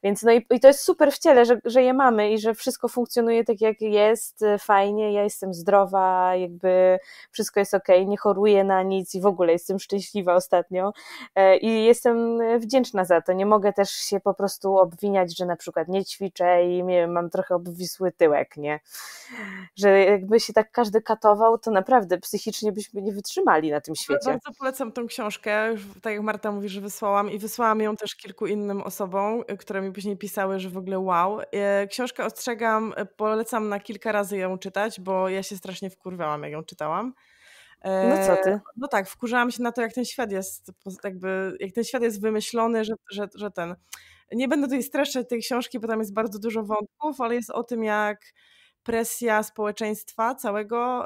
Speaker 2: Więc no i, i to jest super w ciele, że, że je mamy i że wszystko funkcjonuje tak, jak jest, y, fajnie, ja jestem zdrowa, jakby wszystko jest ok, nie choruję na nic i w ogóle jestem szczęśliwa ostatnio e, i jestem wdzięczna za to. Nie mogę też się po prostu obwiniać, że na przykład nie ćwiczę i nie wiem, mam trochę obwisły tyłek, nie? Że jakby się tak każdy katował, to naprawdę psychicznie byśmy nie wytrzymali na tym świecie. Bardzo
Speaker 1: polecam tą książkę, tak jak Marta mówi, że wysłałam i wysłałam ją też kilku innym osobom, które mi mi później pisały, że w ogóle wow. E, książkę ostrzegam, e, polecam na kilka razy ją czytać, bo ja się strasznie wkurwałam, jak ją czytałam. E, no co ty? No tak, wkurzałam się na to, jak ten świat jest, jakby, jak ten świat jest wymyślony, że, że, że ten. Nie będę tutaj streszczać tej książki, bo tam jest bardzo dużo wątków, ale jest o tym, jak presja społeczeństwa całego,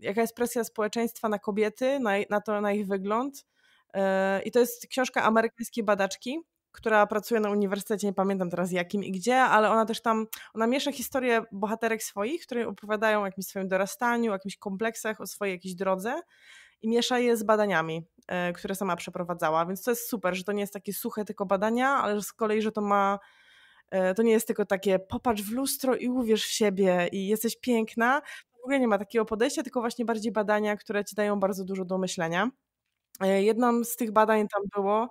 Speaker 1: jaka jest presja społeczeństwa na kobiety, na, na to, na ich wygląd. I to jest książka amerykańskiej badaczki, która pracuje na uniwersytecie, nie pamiętam teraz jakim i gdzie, ale ona też tam, ona miesza historię bohaterek swoich, które opowiadają o jakimś swoim dorastaniu, o jakimś kompleksach, o swojej jakiejś drodze i miesza je z badaniami, e, które sama przeprowadzała, więc to jest super, że to nie jest takie suche tylko badania, ale z kolei, że to ma e, to nie jest tylko takie popatrz w lustro i uwierz w siebie i jesteś piękna. W ogóle nie ma takiego podejścia, tylko właśnie bardziej badania, które ci dają bardzo dużo do myślenia. E, jedną z tych badań tam było,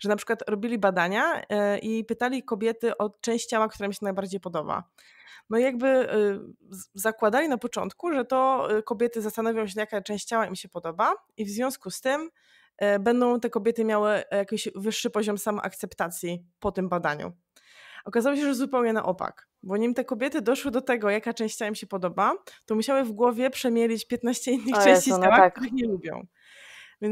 Speaker 1: że na przykład robili badania e, i pytali kobiety o część ciała, która im się najbardziej podoba. No i jakby y, zakładali na początku, że to y, kobiety zastanawiają się, jaka część ciała im się podoba i w związku z tym e, będą te kobiety miały jakiś wyższy poziom samoakceptacji po tym badaniu. Okazało się, że zupełnie na opak, bo nim te kobiety doszły do tego, jaka część ciała im się podoba, to musiały w głowie przemielić 15 innych o części Jezu, no ciała, tak. których nie lubią. E,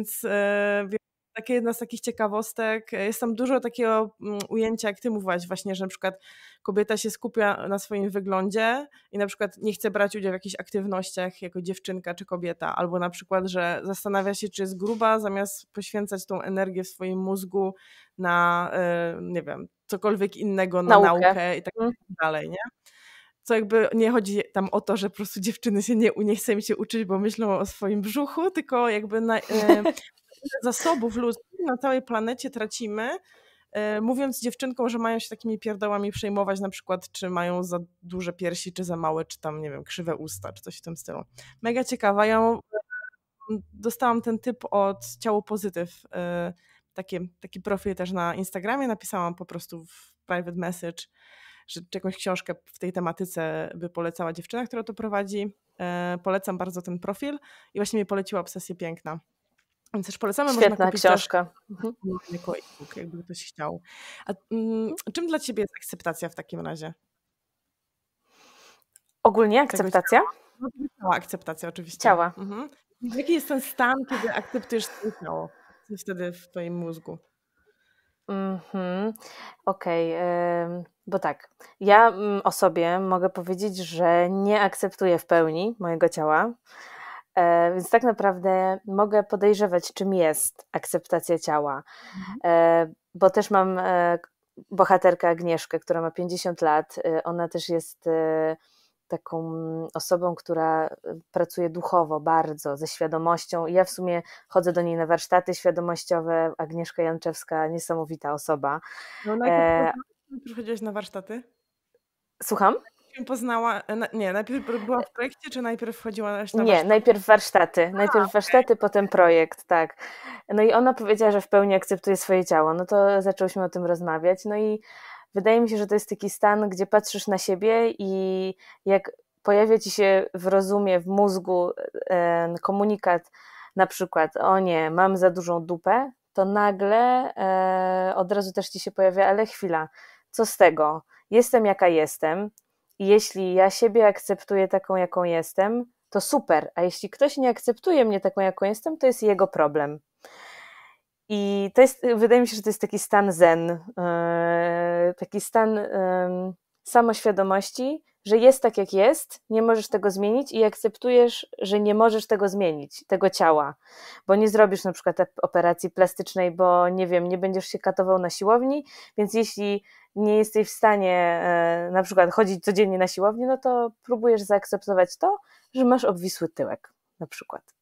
Speaker 1: więc takie jedna z takich ciekawostek. E, jest tam dużo takiego mm, ujęcia, jak ty mówiłaś właśnie, że na przykład kobieta się skupia na swoim wyglądzie i na przykład nie chce brać udziału w jakichś aktywnościach jako dziewczynka czy kobieta, albo na przykład, że zastanawia się, czy jest gruba, zamiast poświęcać tą energię w swoim mózgu na, e, nie wiem, cokolwiek innego, na naukę, naukę i tak mhm. dalej, nie? co jakby nie chodzi tam o to, że po prostu dziewczyny się nie, nie chcą się uczyć, bo myślą o swoim brzuchu, tylko jakby na, e, <laughs> zasobów ludzkich na całej planecie tracimy, e, mówiąc dziewczynkom, że mają się takimi pierdołami przejmować, na przykład czy mają za duże piersi, czy za małe, czy tam, nie wiem, krzywe usta, czy coś w tym stylu. Mega ciekawa. Ja mm, dostałam ten typ od Ciało Pozytyw, e, takie, taki profil też na Instagramie, napisałam po prostu w private message, że jakąś książkę w tej tematyce by polecała dziewczyna, która to prowadzi. E, polecam bardzo ten profil i właśnie mi poleciła Obsesję Piękna. Więc też polecamy, Świetna można kupić książka. Też, mhm. mhm. no, jakby ktoś chciał. A, mm, czym dla Ciebie jest akceptacja w takim razie? Ogólnie akceptacja? No, ciała akceptacja oczywiście. Ciała. Mhm. Jaki jest ten stan, kiedy akceptujesz swoje ciało? Co wtedy w Twoim mózgu? Mhm,
Speaker 2: okej, bo tak, ja mm, o sobie mogę powiedzieć, że nie akceptuję w pełni mojego ciała, e, więc tak naprawdę mogę podejrzewać, czym jest akceptacja ciała, mhm. e, bo też mam e, bohaterkę Agnieszkę, która ma 50 lat, ona też jest taką mm, osobą, która y, pracuje duchowo bardzo, ze świadomością. Ja w sumie chodzę do niej na warsztaty świadomościowe. Agnieszka Janczewska, niesamowita osoba.
Speaker 1: No, najpierw e... chodziłaś na warsztaty? Słucham? poznała, e, nie, najpierw była w projekcie, czy najpierw wchodziłaś na Nie, warsztaty? najpierw
Speaker 2: warsztaty, A, najpierw warsztaty, okay. potem projekt, tak. No i ona powiedziała, że w pełni akceptuje swoje ciało, no to zaczęłyśmy o tym rozmawiać, no i wydaje mi się, że to jest taki stan, gdzie patrzysz na siebie i jak pojawia ci się w rozumie, w mózgu e, e, komunikat, na przykład, o nie, mam za dużą dupę, to nagle e, od razu też ci się pojawia, ale chwila, co z tego? Jestem jaka jestem. Jeśli ja siebie akceptuję taką, jaką jestem, to super, a jeśli ktoś nie akceptuje mnie taką, jaką jestem, to jest jego problem. I to jest, wydaje mi się, że to jest taki stan zen, e, taki stan samoświadomości, że jest tak jak jest, nie możesz tego zmienić i akceptujesz, że nie możesz tego zmienić, tego ciała, bo nie zrobisz na przykład operacji plastycznej, bo nie wiem, nie będziesz się katował na siłowni, więc jeśli nie jesteś w stanie e, na przykład chodzić codziennie na siłowni, no to próbujesz zaakceptować to, że masz obwisły tyłek na przykład.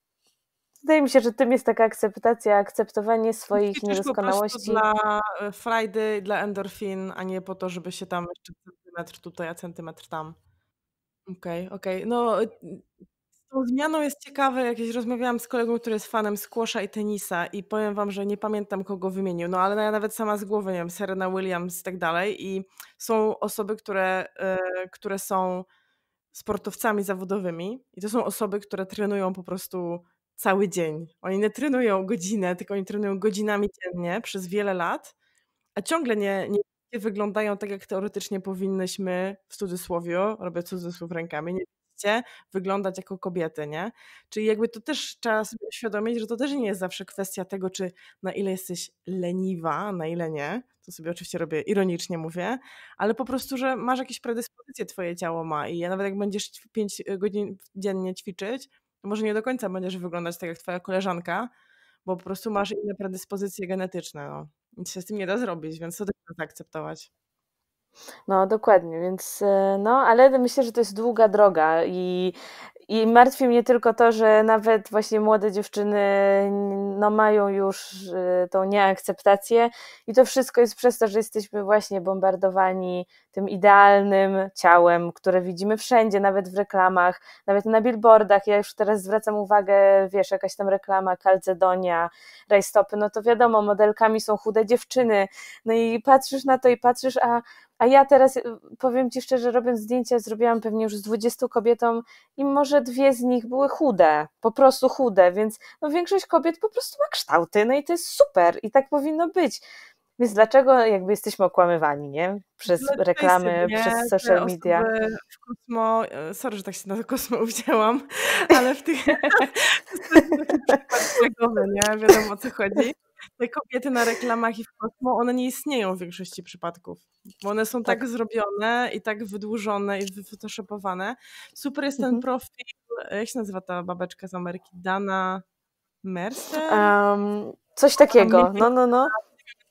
Speaker 2: Wydaje mi się, że tym jest taka akceptacja, akceptowanie swoich Ćwiczysz niedoskonałości. Po
Speaker 1: dla e, frajdy, dla endorfin, a nie po to, żeby się tam jeszcze centymetr tutaj, a centymetr tam. Okej, okay, okej. Okay. No y, z tą zmianą jest ciekawe, jakieś rozmawiałam z kolegą, który jest fanem squasha i tenisa i powiem wam, że nie pamiętam kogo wymienił, no ale no, ja nawet sama z głowy, nie wiem, Serena Williams i tak dalej i są osoby, które, y, które są sportowcami zawodowymi i to są osoby, które trenują po prostu cały dzień. Oni nie trenują godzinę, tylko oni trenują godzinami dziennie przez wiele lat, a ciągle nie, nie wyglądają tak, jak teoretycznie powinnyśmy w cudzysłowie, robię cudzysłów rękami, nie widzicie, wyglądać jako kobiety, nie? Czyli jakby to też trzeba sobie uświadomić, że to też nie jest zawsze kwestia tego, czy na ile jesteś leniwa, na ile nie, to sobie oczywiście robię ironicznie mówię, ale po prostu, że masz jakieś predyspozycje twoje ciało ma i nawet jak będziesz 5 y, godzin dziennie ćwiczyć, może nie do końca będziesz wyglądać tak jak twoja koleżanka, bo po prostu masz inne predyspozycje genetyczne. No. Nic się z tym nie da zrobić, więc to też trzeba zaakceptować.
Speaker 2: No, dokładnie, więc e, no, ale myślę, że to jest długa droga i i martwi mnie tylko to, że nawet właśnie młode dziewczyny no, mają już y, tą nieakceptację, i to wszystko jest przez to, że jesteśmy właśnie bombardowani tym idealnym ciałem, które widzimy wszędzie, nawet w reklamach, nawet na billboardach. Ja już teraz zwracam uwagę, wiesz, jakaś tam reklama Calzedonia, rajstopy, no to wiadomo, modelkami są chude dziewczyny. No i patrzysz na to i patrzysz, a a ja teraz, y, powiem Ci szczerze, robiąc zdjęcia, zrobiłam pewnie już z 20 kobietom i może dwie z nich były chude, po prostu chude, więc no większość kobiet po prostu ma kształty, no i to jest super i tak powinno być. Więc dlaczego jakby jesteśmy okłamywani, nie? Przez no, reklamy, nie? przez social media.
Speaker 1: W kosmo, e, sorry, że tak się na kosmo uwzięłam, ale w tych... <laughs> to jest taki przykład nie? Wiadomo o co chodzi te kobiety na reklamach i w kosmo, one nie istnieją w większości przypadków, bo one są tak, tak zrobione i tak wydłużone i wyfotoshopowane. Super jest ten mhm. profil, e, jak się nazywa ta babeczka z Ameryki? Dana Mercer? Um, coś takiego, no, no, no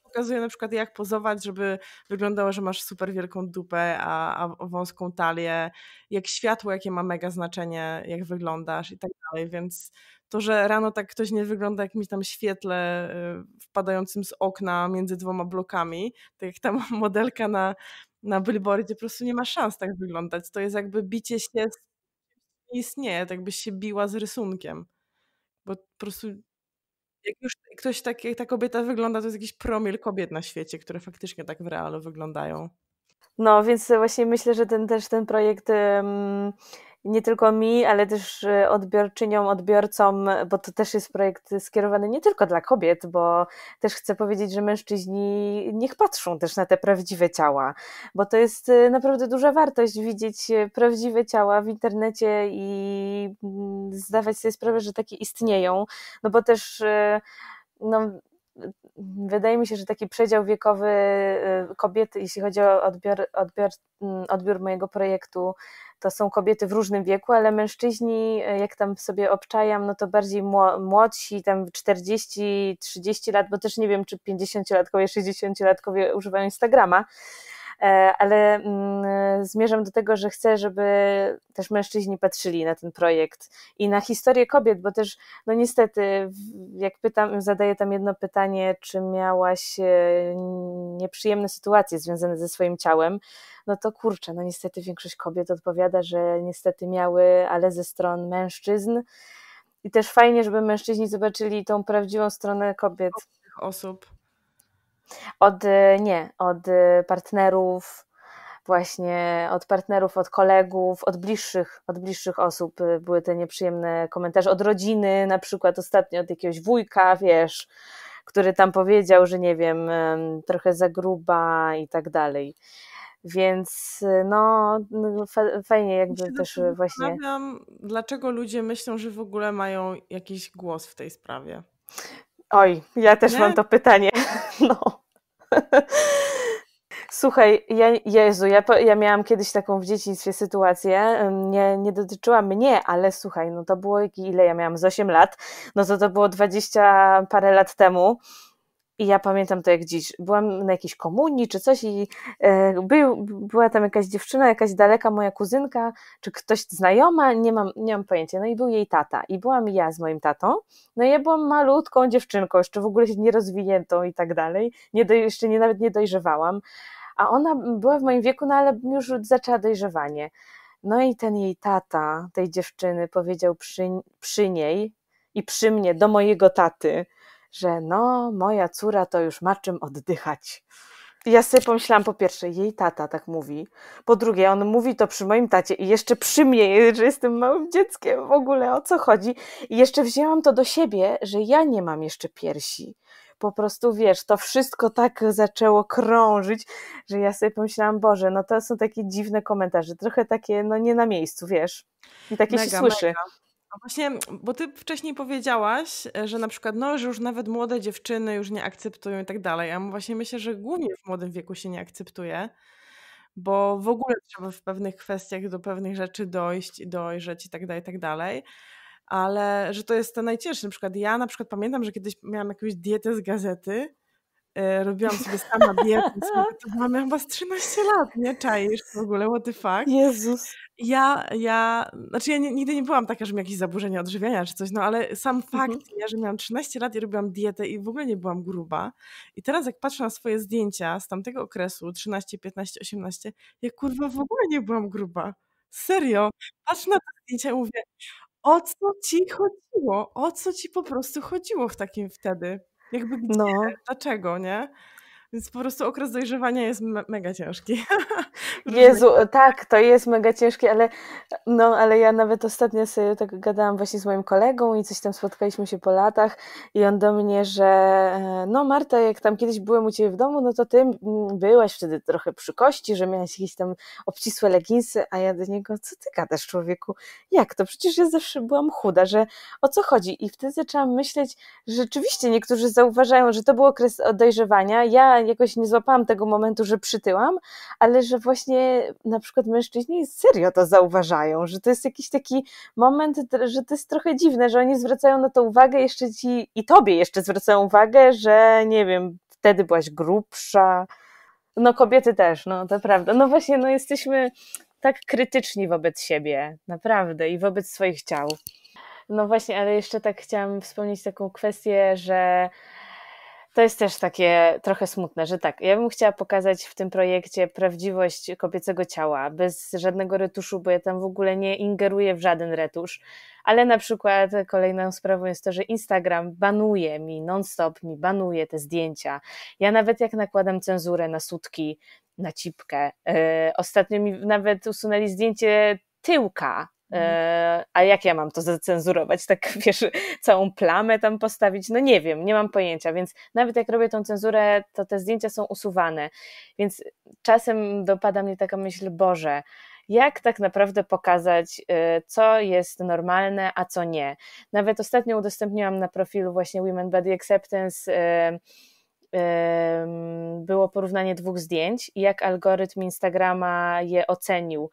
Speaker 1: pokazuje na przykład, jak pozować, żeby wyglądało, że masz super wielką dupę, a, a, wąską talię, jak światło, jakie ma mega znaczenie, jak wyglądasz i tak dalej, więc to, że rano tak ktoś nie wygląda jakimś tam świetle y, wpadającym z okna między dwoma blokami, tak jak tam <laughs> modelka na, na billboardzie, po prostu nie ma szans tak wyglądać. To jest jakby bicie się nie istnieje, tak by się biła z rysunkiem. Bo po prostu jak już ktoś tak, jak ta kobieta wygląda, to jest jakiś promil kobiet na świecie, które faktycznie tak w realu wyglądają.
Speaker 2: No, więc właśnie myślę, że ten też ten projekt nie tylko mi, ale też e, odbiorczyniom, odbiorcom, bo to też jest projekt skierowany nie tylko dla kobiet, bo też chcę powiedzieć, że mężczyźni niech patrzą też na te prawdziwe ciała, bo to jest e, naprawdę duża wartość widzieć e, prawdziwe ciała w internecie i mm, zdawać sobie sprawę, że takie istnieją, no bo też no, wydaje mi się, że taki przedział wiekowy y, kobiet, jeśli chodzi o odbiór mm, odbiór mojego projektu, to są kobiety w różnym wieku, ale mężczyźni, y, jak tam sobie obczajam, no to bardziej młodsi, tam 40-30 lat, bo też nie wiem, czy 50-latkowie, 60-latkowie używają Instagrama, E, ale mm, zmierzam do tego, że chcę, żeby też mężczyźni patrzyli na ten projekt i na historię kobiet, bo też, no niestety, jak pytam, zadaję tam jedno pytanie, czy miałaś e, nieprzyjemne sytuacje związane ze swoim ciałem, no to kurczę, no niestety większość kobiet odpowiada, że niestety miały, ale ze stron mężczyzn. I też fajnie, żeby mężczyźni zobaczyli tą prawdziwą stronę kobiet. Osób. Od, e, nie, od e, partnerów, właśnie od partnerów, od kolegów, od bliższych, od bliższych osób e, były te nieprzyjemne komentarze, od rodziny na przykład ostatnio, od jakiegoś wujka, wiesz, który tam powiedział, że nie wiem, trochę za gruba i tak dalej. Więc no, no, no fajnie jakby ja też właśnie.
Speaker 1: Zastanawiam, dlaczego ludzie myślą, że w ogóle mają jakiś głos w tej sprawie.
Speaker 2: Oj, ja też nie? mam to pytanie. <laughs> No. <laughs> Słuchaj, ja, Jezu, ja, ja miałam kiedyś taką w dzieciństwie sytuację, nie, nie dotyczyła mnie, ale słuchaj, no to było, ile ja miałam, z 8 lat, no to to było 20 parę lat temu, i ja pamiętam to jak dziś. Byłam na jakiejś komunii czy coś i e, był, była tam jakaś dziewczyna, jakaś daleka moja kuzynka, czy ktoś znajoma, nie mam, nie mam pojęcia. No i był jej tata. I byłam ja z moim tatą. No i ja byłam malutką dziewczynką, jeszcze w ogóle się nierozwiniętą i tak dalej. Nie do, jeszcze nie, nawet nie dojrzewałam. A ona była w moim wieku, no ale już zaczęła dojrzewanie. No i ten jej tata, tej dziewczyny, powiedział przy, przy niej i przy mnie, do mojego taty – że no, moja córa to już ma czym oddychać. Ja sobie pomyślałam po pierwsze, jej tata tak mówi, po drugie, on mówi to przy moim tacie i jeszcze przy mnie, że jestem małym dzieckiem w ogóle, o co chodzi. I jeszcze wzięłam to do siebie, że ja nie mam jeszcze piersi. Po prostu wiesz, to wszystko tak zaczęło krążyć, że ja sobie pomyślałam, Boże, no to są takie dziwne komentarze, trochę takie, no nie na miejscu, wiesz. I takie mega, się słyszy. Mega.
Speaker 1: A właśnie, bo ty wcześniej powiedziałaś, e, że na przykład, no, że już nawet młode dziewczyny już nie akceptują i tak dalej. Ja właśnie myślę, że głównie w młodym wieku się nie akceptuje, bo w ogóle trzeba w pewnych kwestiach do pewnych rzeczy dojść, dojrzeć i tak dalej, i tak dalej. Ale że to jest to najcięższe. Na przykład ja na przykład pamiętam, że kiedyś miałam jakąś dietę z gazety E, robiłam sobie sama dietę. to mamy chyba z 13 lat, nie? już w ogóle, what the fuck? Jezus. Ja, ja, znaczy ja nigdy nie byłam taka, że miałam jakieś zaburzenia odżywiania czy coś, no ale sam fakt, mhm. ja, że miałam 13 lat i robiłam dietę i w ogóle nie byłam gruba i teraz jak patrzę na swoje zdjęcia z tamtego okresu, 13, 15, 18, ja kurwa w ogóle nie byłam gruba. Serio. Patrzę na te zdjęcia i mówię, o co ci chodziło? O co ci po prostu chodziło w takim wtedy? Jakby gdzie? No. Dlaczego, nie? Więc po prostu okres dojrzewania jest me mega ciężki. <laughs> Jezu, e,
Speaker 2: tak, to jest mega ciężki, ale, no, ale ja nawet ostatnio sobie tak gadałam właśnie z moim kolegą i coś tam spotkaliśmy się po latach i on do mnie, że e, no Marta, jak tam kiedyś byłem u Ciebie w domu, no to Ty byłaś wtedy trochę przy kości, że miałaś jakieś tam obcisłe leginsy, a ja do niego, co Ty gadasz człowieku? Jak to? Przecież ja zawsze byłam chuda, że o co chodzi? I wtedy zaczęłam myśleć, że rzeczywiście niektórzy zauważają, że to był okres e, dojrzewania, ja jakoś nie złapałam tego momentu, że przytyłam, ale że właśnie na przykład mężczyźni serio to zauważają, że to jest jakiś taki moment, że to jest trochę dziwne, że oni zwracają na to uwagę, jeszcze ci i tobie jeszcze zwracają uwagę, że nie wiem, wtedy byłaś grubsza. No kobiety też, no to prawda. No właśnie, no jesteśmy tak krytyczni wobec siebie, naprawdę i wobec swoich ciał. No właśnie, ale jeszcze tak chciałam wspomnieć taką kwestię, że to jest też takie trochę smutne, że tak, ja bym chciała pokazać w tym projekcie prawdziwość kobiecego ciała, bez żadnego retuszu, bo ja tam w ogóle nie ingeruję w żaden retusz, ale na przykład kolejną sprawą jest to, że Instagram banuje mi, non-stop mi banuje te zdjęcia. Ja nawet jak nakładam cenzurę na sutki, na cipkę, yy, ostatnio mi nawet usunęli zdjęcie tyłka E, mhm. a jak ja mam to zacenzurować? Tak, <laughs> wiesz, całą plamę tam postawić? No nie wiem, nie mam pojęcia, więc nawet jak robię tą cenzurę, to te zdjęcia są usuwane. Więc czasem dopada mnie taka myśl, Boże, jak tak naprawdę pokazać, e, co jest normalne, a co nie. Nawet ostatnio udostępniłam na profilu właśnie Women Body Acceptance e, było porównanie dwóch zdjęć i jak algorytm Instagrama je ocenił.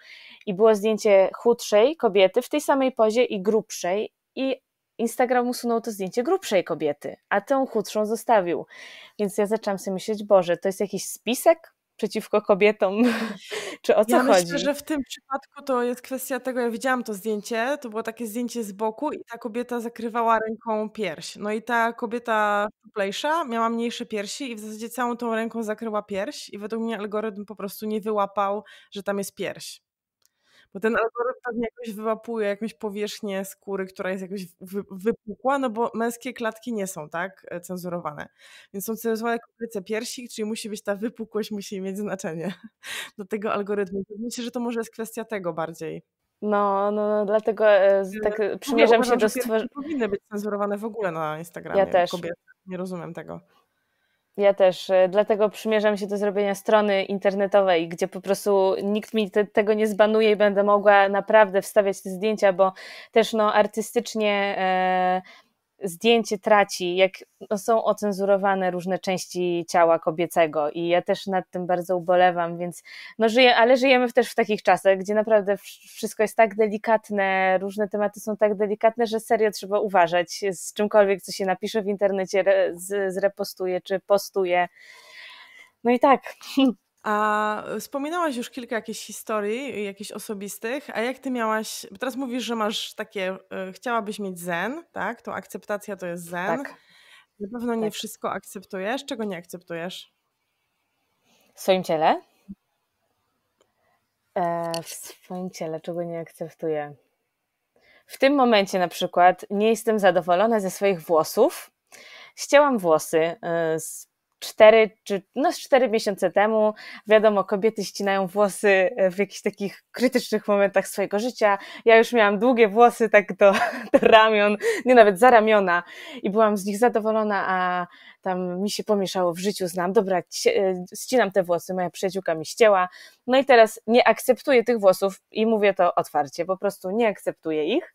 Speaker 2: I było zdjęcie chudszej kobiety w tej samej pozie i grubszej, i Instagram usunął to zdjęcie grubszej kobiety, a tę chudszą zostawił. Więc ja zaczęłam sobie myśleć, Boże, to jest jakiś spisek przeciwko kobietom? <laughs> Czy o co ja chodzi? Myślę, że
Speaker 1: w tym przypadku to jest kwestia tego, ja widziałam to zdjęcie, to było takie zdjęcie z boku i ta kobieta zakrywała ręką pierś. No i ta kobieta szczuplejsza miała mniejsze piersi i w zasadzie całą tą ręką zakryła pierś i według mnie algorytm po prostu nie wyłapał, że tam jest pierś. Bo ten algorytm pewnie jakoś wyłapuje jakąś powierzchnię skóry, która jest jakoś wypukła, no bo męskie klatki nie są tak e, cenzurowane. Więc są cenzurowane kobiecy piersi, czyli musi być ta wypukłość, musi mieć znaczenie <laughs> do tego algorytmu. Myślę, że to może jest kwestia tego bardziej.
Speaker 2: No, no, no dlatego e, e, tak no przymierzam no, się do stworzenia.
Speaker 1: Powinny być cenzurowane w ogóle na Instagramie. Ja też. Kobiety. Nie rozumiem tego.
Speaker 2: Ja też, e, dlatego przymierzam się do zrobienia strony internetowej, gdzie po prostu nikt mi te, tego nie zbanuje i będę mogła naprawdę wstawiać te zdjęcia, bo też no, artystycznie. E, zdjęcie traci, jak no, są ocenzurowane różne części ciała kobiecego i ja też nad tym bardzo ubolewam, więc no żyję, ale żyjemy też w takich czasach, gdzie naprawdę wszystko jest tak delikatne, różne tematy są tak delikatne, że serio trzeba uważać z czymkolwiek, co się napisze w internecie, zrepostuje czy postuje. No i tak. <laughs>
Speaker 1: A wspominałaś już kilka jakichś historii, jakichś osobistych, a jak ty miałaś, bo teraz mówisz, że masz takie, y, chciałabyś mieć zen, tak? To akceptacja to jest zen. Tak. Na pewno nie tak. wszystko akceptujesz. Czego nie akceptujesz? W swoim ciele? E, w swoim ciele czego nie akceptuję?
Speaker 2: W tym momencie na przykład nie jestem zadowolona ze swoich włosów. Ścięłam włosy e, z 4 czy no 4 miesiące temu, wiadomo, kobiety ścinają włosy e, w jakichś takich krytycznych momentach swojego życia. Ja już miałam długie włosy tak do, <laughs> do ramion, nie nawet za ramiona i byłam z nich zadowolona, a tam mi się pomieszało w życiu, znam, dobra, e, ścinam te włosy, moja przyjaciółka mi ścięła, no i teraz nie akceptuję tych włosów i mówię to otwarcie, po prostu nie akceptuję ich.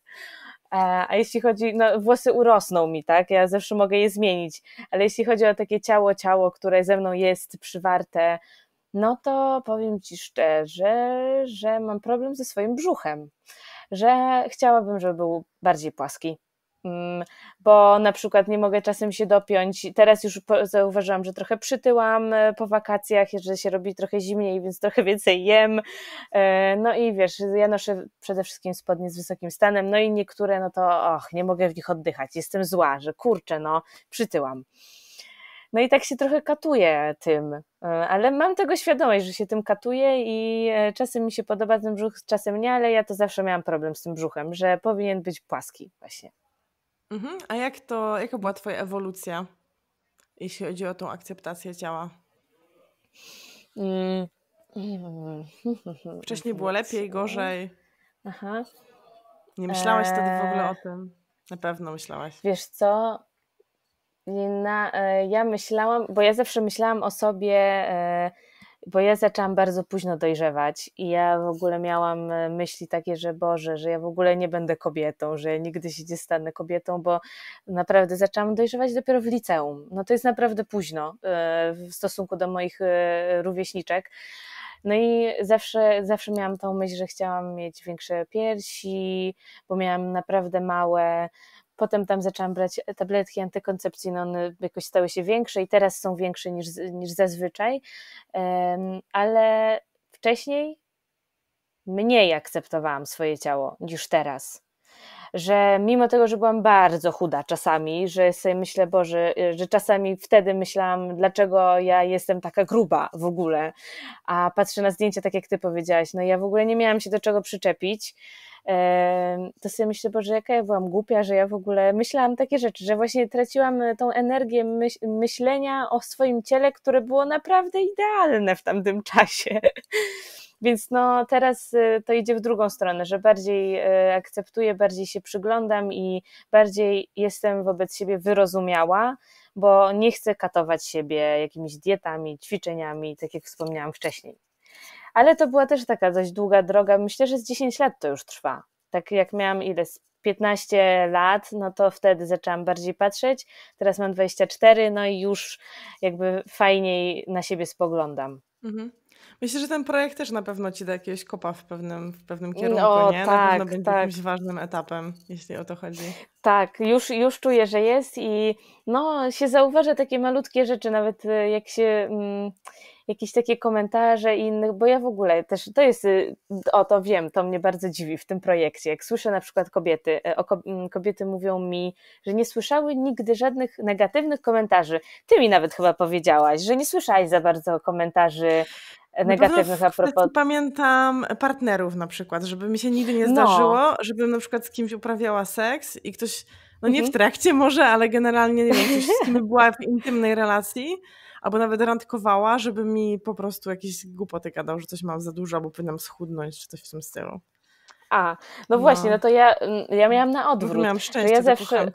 Speaker 2: A jeśli chodzi, no włosy urosną mi, tak? Ja zawsze mogę je zmienić, ale jeśli chodzi o takie ciało, ciało, które ze mną jest przywarte, no to powiem Ci szczerze, że mam problem ze swoim brzuchem, że chciałabym, żeby był bardziej płaski, Mm, bo na przykład nie mogę czasem się dopiąć. Teraz już zauważyłam, że trochę przytyłam e, po wakacjach, że się robi trochę zimniej, więc trochę <laughs> więcej jem. E, no i wiesz, ja noszę przede wszystkim spodnie z wysokim stanem, no i niektóre, no to och, nie mogę w nich oddychać, jestem zła, że kurczę, no, przytyłam. No i tak się trochę katuję tym, e, ale mam tego świadomość, że się tym katuję i czasem mi się podoba ten brzuch, czasem nie, ale ja to zawsze miałam problem z tym brzuchem, że powinien być płaski właśnie.
Speaker 1: Mhm. A jak to, jaka była Twoja ewolucja, jeśli chodzi o tą akceptację ciała?
Speaker 2: Mm. <laughs> Wcześniej było lepiej, gorzej. Aha. Nie myślałaś wtedy w ogóle eee. o tym?
Speaker 1: Na pewno myślałaś. Wiesz co?
Speaker 2: Na, e, ja myślałam, bo ja zawsze myślałam o sobie e, bo ja zaczęłam bardzo późno dojrzewać i ja w ogóle miałam e, myśli takie, że Boże, że ja w ogóle nie będę kobietą, że ja nigdy się nie stanę kobietą, bo naprawdę zaczęłam dojrzewać dopiero w liceum. No to jest naprawdę późno e, w stosunku do moich e, rówieśniczek. No i zawsze, zawsze miałam tą myśl, że chciałam mieć większe piersi, bo miałam naprawdę małe, Potem tam zaczęłam brać tabletki antykoncepcyjne, no one jakoś stały się większe i teraz są większe niż, niż zazwyczaj, ale wcześniej mniej akceptowałam swoje ciało niż teraz. Że mimo tego, że byłam bardzo chuda czasami, że sobie myślę, Boże, że czasami wtedy myślałam, dlaczego ja jestem taka gruba w ogóle, a patrzę na zdjęcia, tak jak Ty powiedziałaś, no ja w ogóle nie miałam się do czego przyczepić, to sobie myślę, że jaka ja byłam głupia, że ja w ogóle myślałam takie rzeczy, że właśnie traciłam e, tą energię myślenia o swoim ciele, które było naprawdę idealne w tamtym <laughs> czasie. Więc no, teraz e, to idzie w drugą stronę, że bardziej e, akceptuję, bardziej się przyglądam i bardziej jestem wobec siebie wyrozumiała, bo nie chcę katować siebie jakimiś dietami, ćwiczeniami, tak jak wspomniałam wcześniej ale to była też taka dość długa droga. Myślę, że z 10 lat to już trwa. Tak jak miałam ile, 15 lat, no to wtedy zaczęłam bardziej patrzeć. Teraz mam 24, no i już jakby fajniej na siebie spoglądam.
Speaker 1: Mhm. Myślę, że ten projekt też na pewno ci da jakiegoś kopa w pewnym, w pewnym kierunku, no, nie? Tak, na pewno tak, będzie jakimś tak. ważnym etapem, jeśli o to chodzi.
Speaker 2: Tak, już, już czuję, że jest i no, się zauważa takie malutkie rzeczy, nawet e, jak się mm, jakieś takie komentarze innych, bo ja w ogóle też to jest, y, o to wiem, to mnie bardzo dziwi w tym projekcie. Jak słyszę na przykład kobiety, y, o, mm, kobiety mówią mi, że nie słyszały nigdy żadnych negatywnych komentarzy. Ty mi nawet chyba powiedziałaś, że nie słyszałaś za bardzo komentarzy
Speaker 1: negatywnych no, a propos. Pamiętam partnerów na przykład, żeby mi się nigdy nie no. zdarzyło, no. żebym na przykład z kimś uprawiała seks i ktoś, no nie mhm. w trakcie może, ale generalnie nie wiem, ktoś z kim była w intymnej relacji albo nawet randkowała, żeby mi po prostu jakieś głupoty gadał, że coś mam za dużo, albo powinnam schudnąć, czy coś w tym stylu. A, no właśnie, no, no
Speaker 2: to ja, mm, ja miałam na odwrót. Miałam szczęście ja zawsze... <laughs>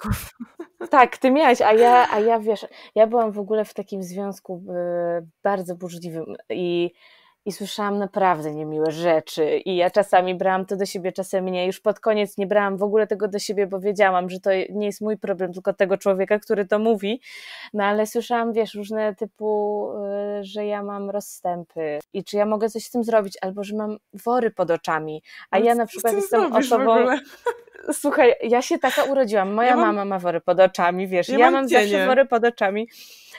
Speaker 2: Tak, ty miałaś, a ja, a ja wiesz, ja byłam w ogóle w takim związku y, bardzo burzliwym i i słyszałam naprawdę niemiłe rzeczy i ja czasami brałam to do siebie, czasem nie. Już pod koniec nie brałam w ogóle tego do siebie, bo wiedziałam, że to nie jest mój problem, tylko tego człowieka, który to mówi. No ale słyszałam, wiesz, różne typu, y, że ja mam rozstępy i czy ja mogę coś z tym zrobić, albo że mam wory pod oczami, a no, ja na przykład jestem osobą... <laughs> Słuchaj, ja się taka urodziłam. Moja ja mam... mama ma wory pod oczami, wiesz, ja, ja mam, mam zawsze wory pod oczami.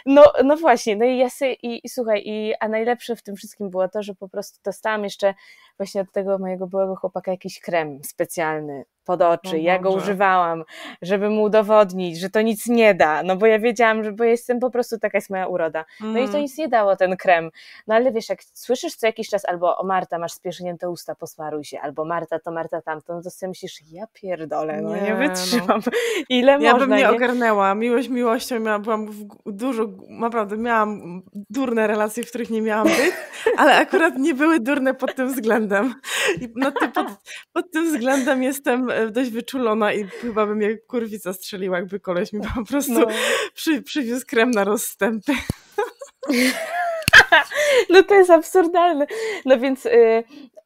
Speaker 2: No, no właśnie, no i ja sobie, i, i słuchaj, i, a najlepsze w tym wszystkim było to, że po prostu dostałam jeszcze właśnie od tego mojego byłego chłopaka jakiś krem specjalny pod oczy. No ja go używałam, żeby mu udowodnić, że to nic nie da, no bo ja wiedziałam, że bo jestem po prostu taka jest moja uroda. No mm. i to mhm. nic nie dało, ten krem. No ale wiesz, jak słyszysz co jakiś czas albo o Marta, masz te usta, posmaruj się, albo Marta to Marta tamto, no to sobie
Speaker 1: myślisz, ja pierdolę, no nie, nie no. wytrzymam. No. <laughs> Ile ja można? Ja bym nie, nie ogarnęła. Miłość miłością, ja byłam dużo, naprawdę miałam durne relacje, w których nie miałam być, <laughs> ale akurat nie były durne pod tym względem. I no, pod, pod tym względem jestem E, dość wyczulona i chyba bym jak kurwica strzeliła, jakby koleś mi po prostu no. przy, przywiózł krem na rozstępy. <laughs> No to jest
Speaker 2: absurdalne. No więc y,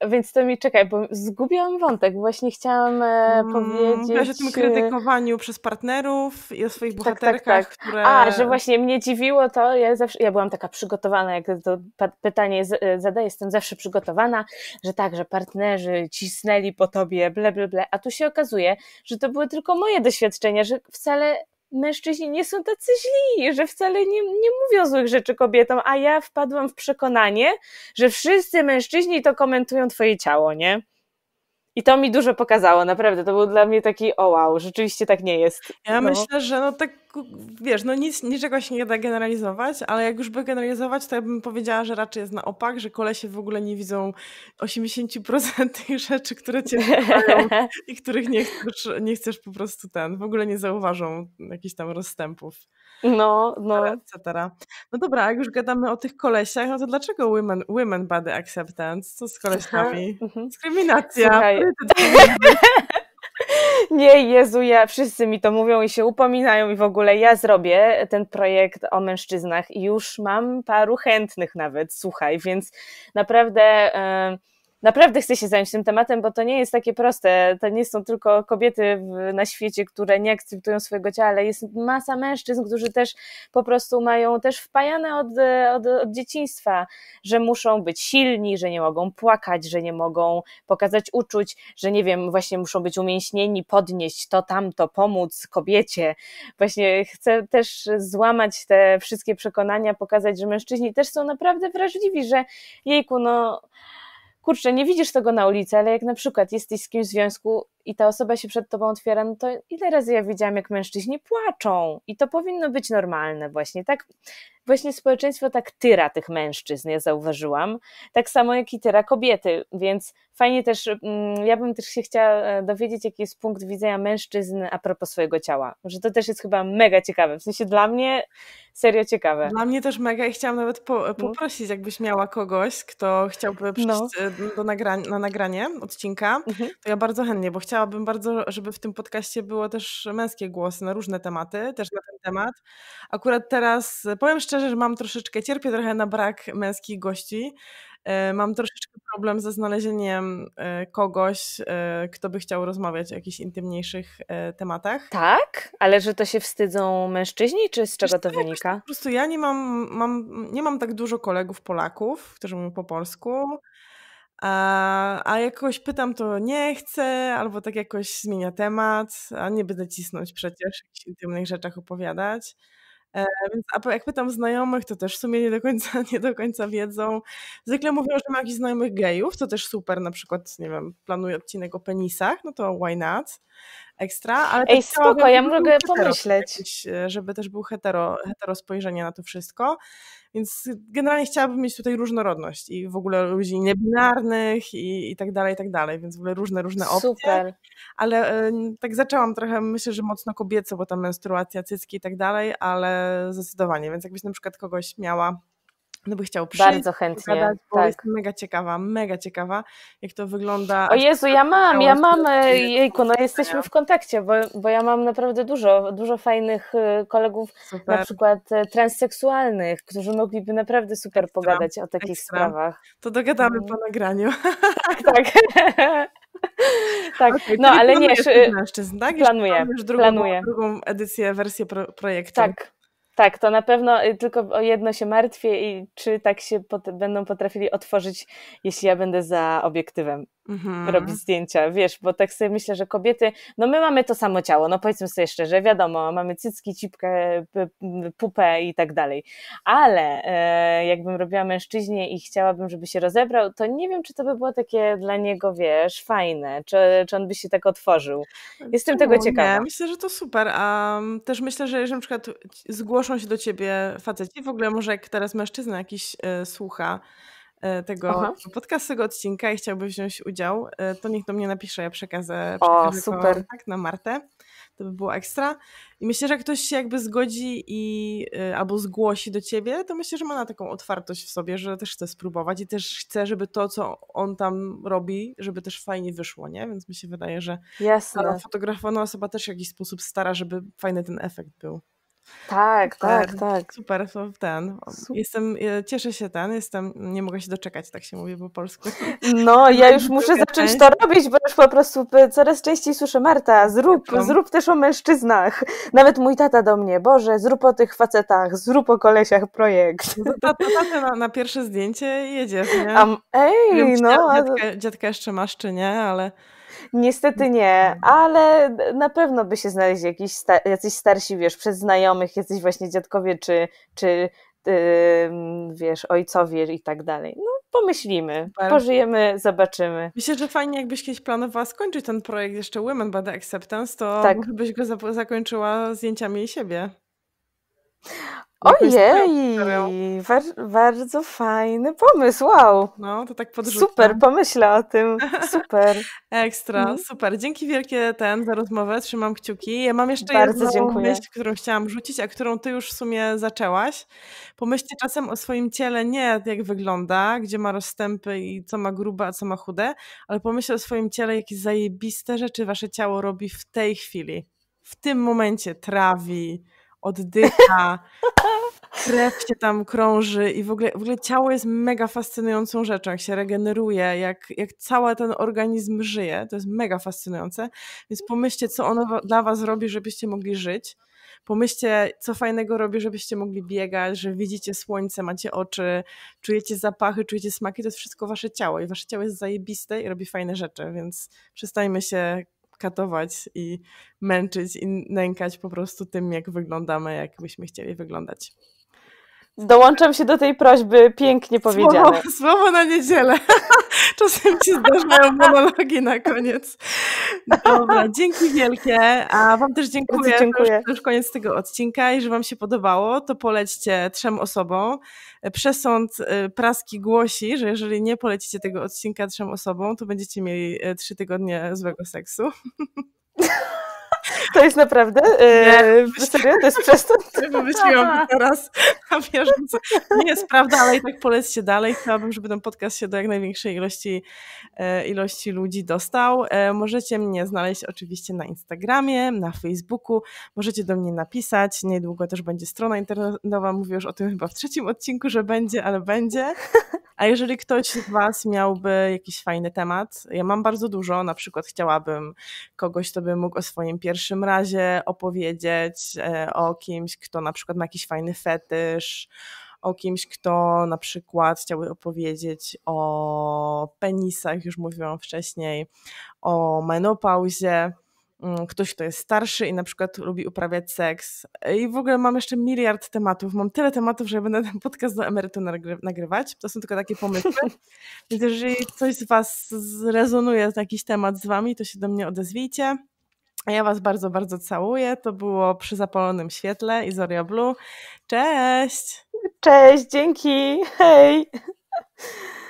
Speaker 2: więc to mi czekaj, bo zgubiłam wątek. Właśnie chciałam
Speaker 1: e, mm, powiedzieć. Mówiłaś o tym e, krytykowaniu przez partnerów i o swoich bohaterkach, tak, tak, tak. które. A, że właśnie
Speaker 2: mnie dziwiło to, ja zawsze, ja byłam taka przygotowana, jak to pytanie e, zadaję, jestem zawsze przygotowana, że tak, że partnerzy cisnęli po tobie, ble, ble, ble. A tu się okazuje, że to były tylko moje doświadczenia, że wcale mężczyźni nie są tacy źli, że wcale nie, nie mówią złych rzeczy kobietom, a ja wpadłam w przekonanie, że wszyscy mężczyźni to komentują twoje ciało, nie? I to mi dużo pokazało, naprawdę. To był dla mnie taki, o wow, rzeczywiście tak nie jest. Ja no. myślę,
Speaker 1: że no tak, wiesz, no nic, niczego się nie da generalizować, ale jak już by generalizować, to ja bym powiedziała, że raczej jest na opak, że kolesie w ogóle nie widzą 80% tych rzeczy, które cię <laughs> i których nie chcesz, nie chcesz po prostu ten, w ogóle nie zauważą jakichś tam rozstępów. No, no. Etc. No dobra, jak już gadamy o tych kolesiach, no to dlaczego women, women body acceptance? Co z koleśkami? Mhm. Dyskryminacja. <laughs>
Speaker 2: Nie, Jezu, ja, wszyscy mi to mówią i się upominają i w ogóle ja zrobię ten projekt o mężczyznach i już mam paru chętnych nawet, słuchaj, więc naprawdę... Yy naprawdę chcę się zająć tym tematem, bo to nie jest takie proste. To nie są tylko kobiety w, na świecie, które nie akceptują swojego ciała, ale jest masa mężczyzn, którzy też po prostu mają też wpajane od, od, od dzieciństwa, że muszą być silni, że nie mogą płakać, że nie mogą pokazać uczuć, że nie wiem, właśnie muszą być umięśnieni, podnieść to, tamto, pomóc kobiecie. Właśnie chcę też złamać te wszystkie przekonania, pokazać, że mężczyźni też są naprawdę wrażliwi, że jejku, no kurczę, nie widzisz tego na ulicy, ale jak na przykład jesteś z kimś w związku, i ta osoba się przed tobą otwiera, no to ile razy ja widziałam, jak mężczyźni płaczą i to powinno być normalne właśnie, tak? Właśnie społeczeństwo tak tyra tych mężczyzn, ja zauważyłam, tak samo jak i tyra kobiety, więc fajnie też, mm, ja bym też się chciała e, dowiedzieć, jaki jest punkt widzenia mężczyzn a propos swojego ciała, że to też jest chyba mega ciekawe, w sensie
Speaker 1: dla mnie serio ciekawe. Dla mnie też mega i chciałam nawet po, e, no. poprosić, jakbyś miała kogoś, kto chciałby no. przyjść no. do nagra na nagranie odcinka, mhm. to ja bardzo chętnie, bo chciałam chciałabym bardzo, żeby w tym podcaście było też męskie głosy na różne tematy, też na ten temat. Akurat teraz e, powiem szczerze, że mam troszeczkę, cierpię trochę na brak męskich gości. E, mam troszeczkę problem ze znalezieniem e, kogoś, kto by chciał rozmawiać o jakichś intymniejszych tematach. Tak? Ale że to się wstydzą mężczyźni, czy z czego Wiesz, to wynika? Po prostu ja nie mam, mam, nie mam tak dużo kolegów Polaków, którzy mówią po polsku. A, a pytam, to nie chcę, albo tak jakoś zmienia temat, a nie będę cisnąć przecież, jakichś intymnych rzeczach opowiadać. E, więc, a jak pytam znajomych, to też w sumie nie do końca, <laughs> nie do końca wiedzą. Zwykle mówią, że mam jakichś znajomych gejów, to też super, na przykład, nie wiem, planuję odcinek o penisach, no to why not? ekstra, ale Ej, spoko, ja mogę pomyśleć. żeby też był hetero, hetero spojrzenie na to wszystko. Więc generalnie chciałabym mieć tutaj różnorodność i w ogóle ludzi niebinarnych i, i tak dalej, i tak dalej, więc w ogóle różne, różne opcje. Super. Ale y, tak zaczęłam trochę, myślę, że mocno kobieco, bo tam menstruacja, cycki i tak dalej, ale zdecydowanie, więc jakbyś na przykład kogoś miała no by chciał przyjść. Bardzo chętnie. Gadać, bo tak. mega ciekawa, mega ciekawa, jak to wygląda. O Jezu, ja mam, ja mam, e,
Speaker 2: jejku, no jesteśmy w kontakcie, bo, bo ja mam naprawdę dużo, dużo fajnych e, kolegów, super. na przykład e, transseksualnych, którzy mogliby naprawdę super ekstra, pogadać o takich ekstra. sprawach.
Speaker 1: To dogadamy mm. po nagraniu. <laughs> Tak, <laughs> tak.
Speaker 2: tak, okay, no ale nie. Mężczyzn, tak?
Speaker 1: Planuję, już planuję. Drugą, drugą edycję, wersję pro, projektu. Tak,
Speaker 2: tak, to na pewno y, tylko o jedno się martwię i czy tak się pot będą potrafili otworzyć, jeśli ja będę za obiektywem mhm. robi zdjęcia, wiesz, bo tak sobie myślę, że kobiety, no my mamy to samo ciało, no powiedzmy sobie szczerze, wiadomo, mamy cycki, cipkę, pupę i tak dalej, ale e, jakbym robiła mężczyźnie i chciałabym, żeby się rozebrał, to nie wiem, czy to by było takie dla niego, wiesz, fajne, czy, czy on by się tak
Speaker 1: otworzył. Jestem tego ciekawa. Nie, myślę, że to super, a um, też myślę, że jeżeli na przykład zgłoszą się do ciebie faceci, w ogóle może jak teraz mężczyzna jakiś y, słucha, E, tego Aha. podcastu, tego odcinka i chciałby wziąć udział, e, to niech do mnie napisze, ja przekażę, o, super. Tak na Martę. To by było ekstra. I myślę, że jak ktoś się jakby zgodzi i e, albo zgłosi do ciebie, to myślę, że ma na taką otwartość w sobie, że też chce spróbować i też chce, żeby to, co on tam robi, żeby też fajnie wyszło, nie? Więc mi się wydaje, że ta fotografowana osoba też w jakiś sposób stara, żeby fajny ten efekt był. Tak, tak, tak. Super, tak. ten. Jestem, e, cieszę się ten, jestem, nie mogę się doczekać, tak się mówi po polsku. No, <laughs> ja już muszę zacząć to
Speaker 2: robić, bo już po prostu e, coraz częściej słyszę Marta, zrób, zrób też o mężczyznach. Nawet mój tata do mnie, Boże, zrób o tych facetach, zrób o kolesiach projekt. No
Speaker 1: tata, tata na, na pierwsze zdjęcie jedzie, nie? Um, ej, Wiem, no. dziadka dziadka jeszcze masz, czy nie, ale...
Speaker 2: Niestety nie, ale na pewno by się znaleźli jakiś sta jacyś starsi, wiesz, znajomych, jacyś właśnie dziadkowie czy, czy yy, wiesz, ojcowie i tak dalej. No
Speaker 1: pomyślimy, pożyjemy, zobaczymy. Myślę, że fajnie jakbyś kiedyś planowała skończyć ten projekt jeszcze Women Bad Acceptance, to tak. byś go zakończyła zdjęciami siebie. Ojej,
Speaker 2: bardzo fajny pomysł, wow.
Speaker 1: No, to tak podrzucam. Super,
Speaker 2: pomyślę o tym, <laughs> super.
Speaker 1: Ekstra, mhm. super. Dzięki wielkie ten za rozmowę, trzymam kciuki. Ja mam jeszcze bardzo jedną dziękuję. myśl, którą chciałam rzucić, a którą ty już w sumie zaczęłaś. Pomyślcie czasem o swoim ciele, nie jak wygląda, gdzie ma rozstępy i co ma grube, a co ma chude, ale pomyślcie o swoim ciele, jakie zajebiste rzeczy wasze ciało robi w tej chwili. W tym momencie trawi, oddycha, krew się tam krąży i w ogóle, w ogóle ciało jest mega fascynującą rzeczą, jak się regeneruje, jak, jak cały ten organizm żyje, to jest mega fascynujące, więc pomyślcie, co ono dla was robi, żebyście mogli żyć. Pomyślcie, co fajnego robi, żebyście mogli biegać, że widzicie słońce, macie oczy, czujecie zapachy, czujecie smaki, to jest wszystko wasze ciało i wasze ciało jest zajebiste i robi fajne rzeczy, więc przestajmy się katować i męczyć i nękać po prostu tym, jak wyglądamy, jakbyśmy chcieli wyglądać. Dołączam się do tej prośby, pięknie powiedziane. Słowo, słowo na niedzielę. <laughs> Czasem ci zdarzają monologi na koniec. Dobra, dzięki wielkie, a Wam też dziękuję. dziękuję. To już, już koniec tego odcinka i że Wam się podobało, to polećcie trzem osobom. Przesąd y, praski głosi, że jeżeli nie polecicie tego odcinka trzem osobom, to będziecie mieli y, trzy tygodnie złego seksu. <laughs> To jest naprawdę? Yy, nie, serio? To jest przestęp? Wymyśliłam teraz na bieżąco. Nie jest prawda, ale i tak polećcie dalej. Chciałabym, żeby ten podcast się do jak największej ilości, e, ilości ludzi dostał. E, możecie mnie znaleźć oczywiście na Instagramie, na Facebooku. Możecie do mnie napisać. Niedługo też będzie strona internetowa. Mówię już o tym chyba w trzecim odcinku, że będzie, ale będzie. A jeżeli ktoś z Was miałby jakiś fajny temat, ja mam bardzo dużo, na przykład chciałabym kogoś, kto by mógł o swoim pierwszym razie opowiedzieć e, o kimś, kto na przykład ma jakiś fajny fetysz, o kimś, kto na przykład chciałby opowiedzieć o penisach, już mówiłam wcześniej, o menopauzie, mm, ktoś, kto jest starszy i na przykład lubi uprawiać seks. I w ogóle mam jeszcze miliard tematów. Mam tyle tematów, że będę <laughs> ten podcast do emerytu nagrywać. To są tylko takie pomysły. <laughs> Więc jeżeli coś z Was zrezonuje, jakiś temat z Wami, to się do mnie odezwijcie. Ja Was bardzo, bardzo całuję. To było przy zapalonym świetle Izoria Blue. Cześć! Cześć, dzięki. Hej! <laughs>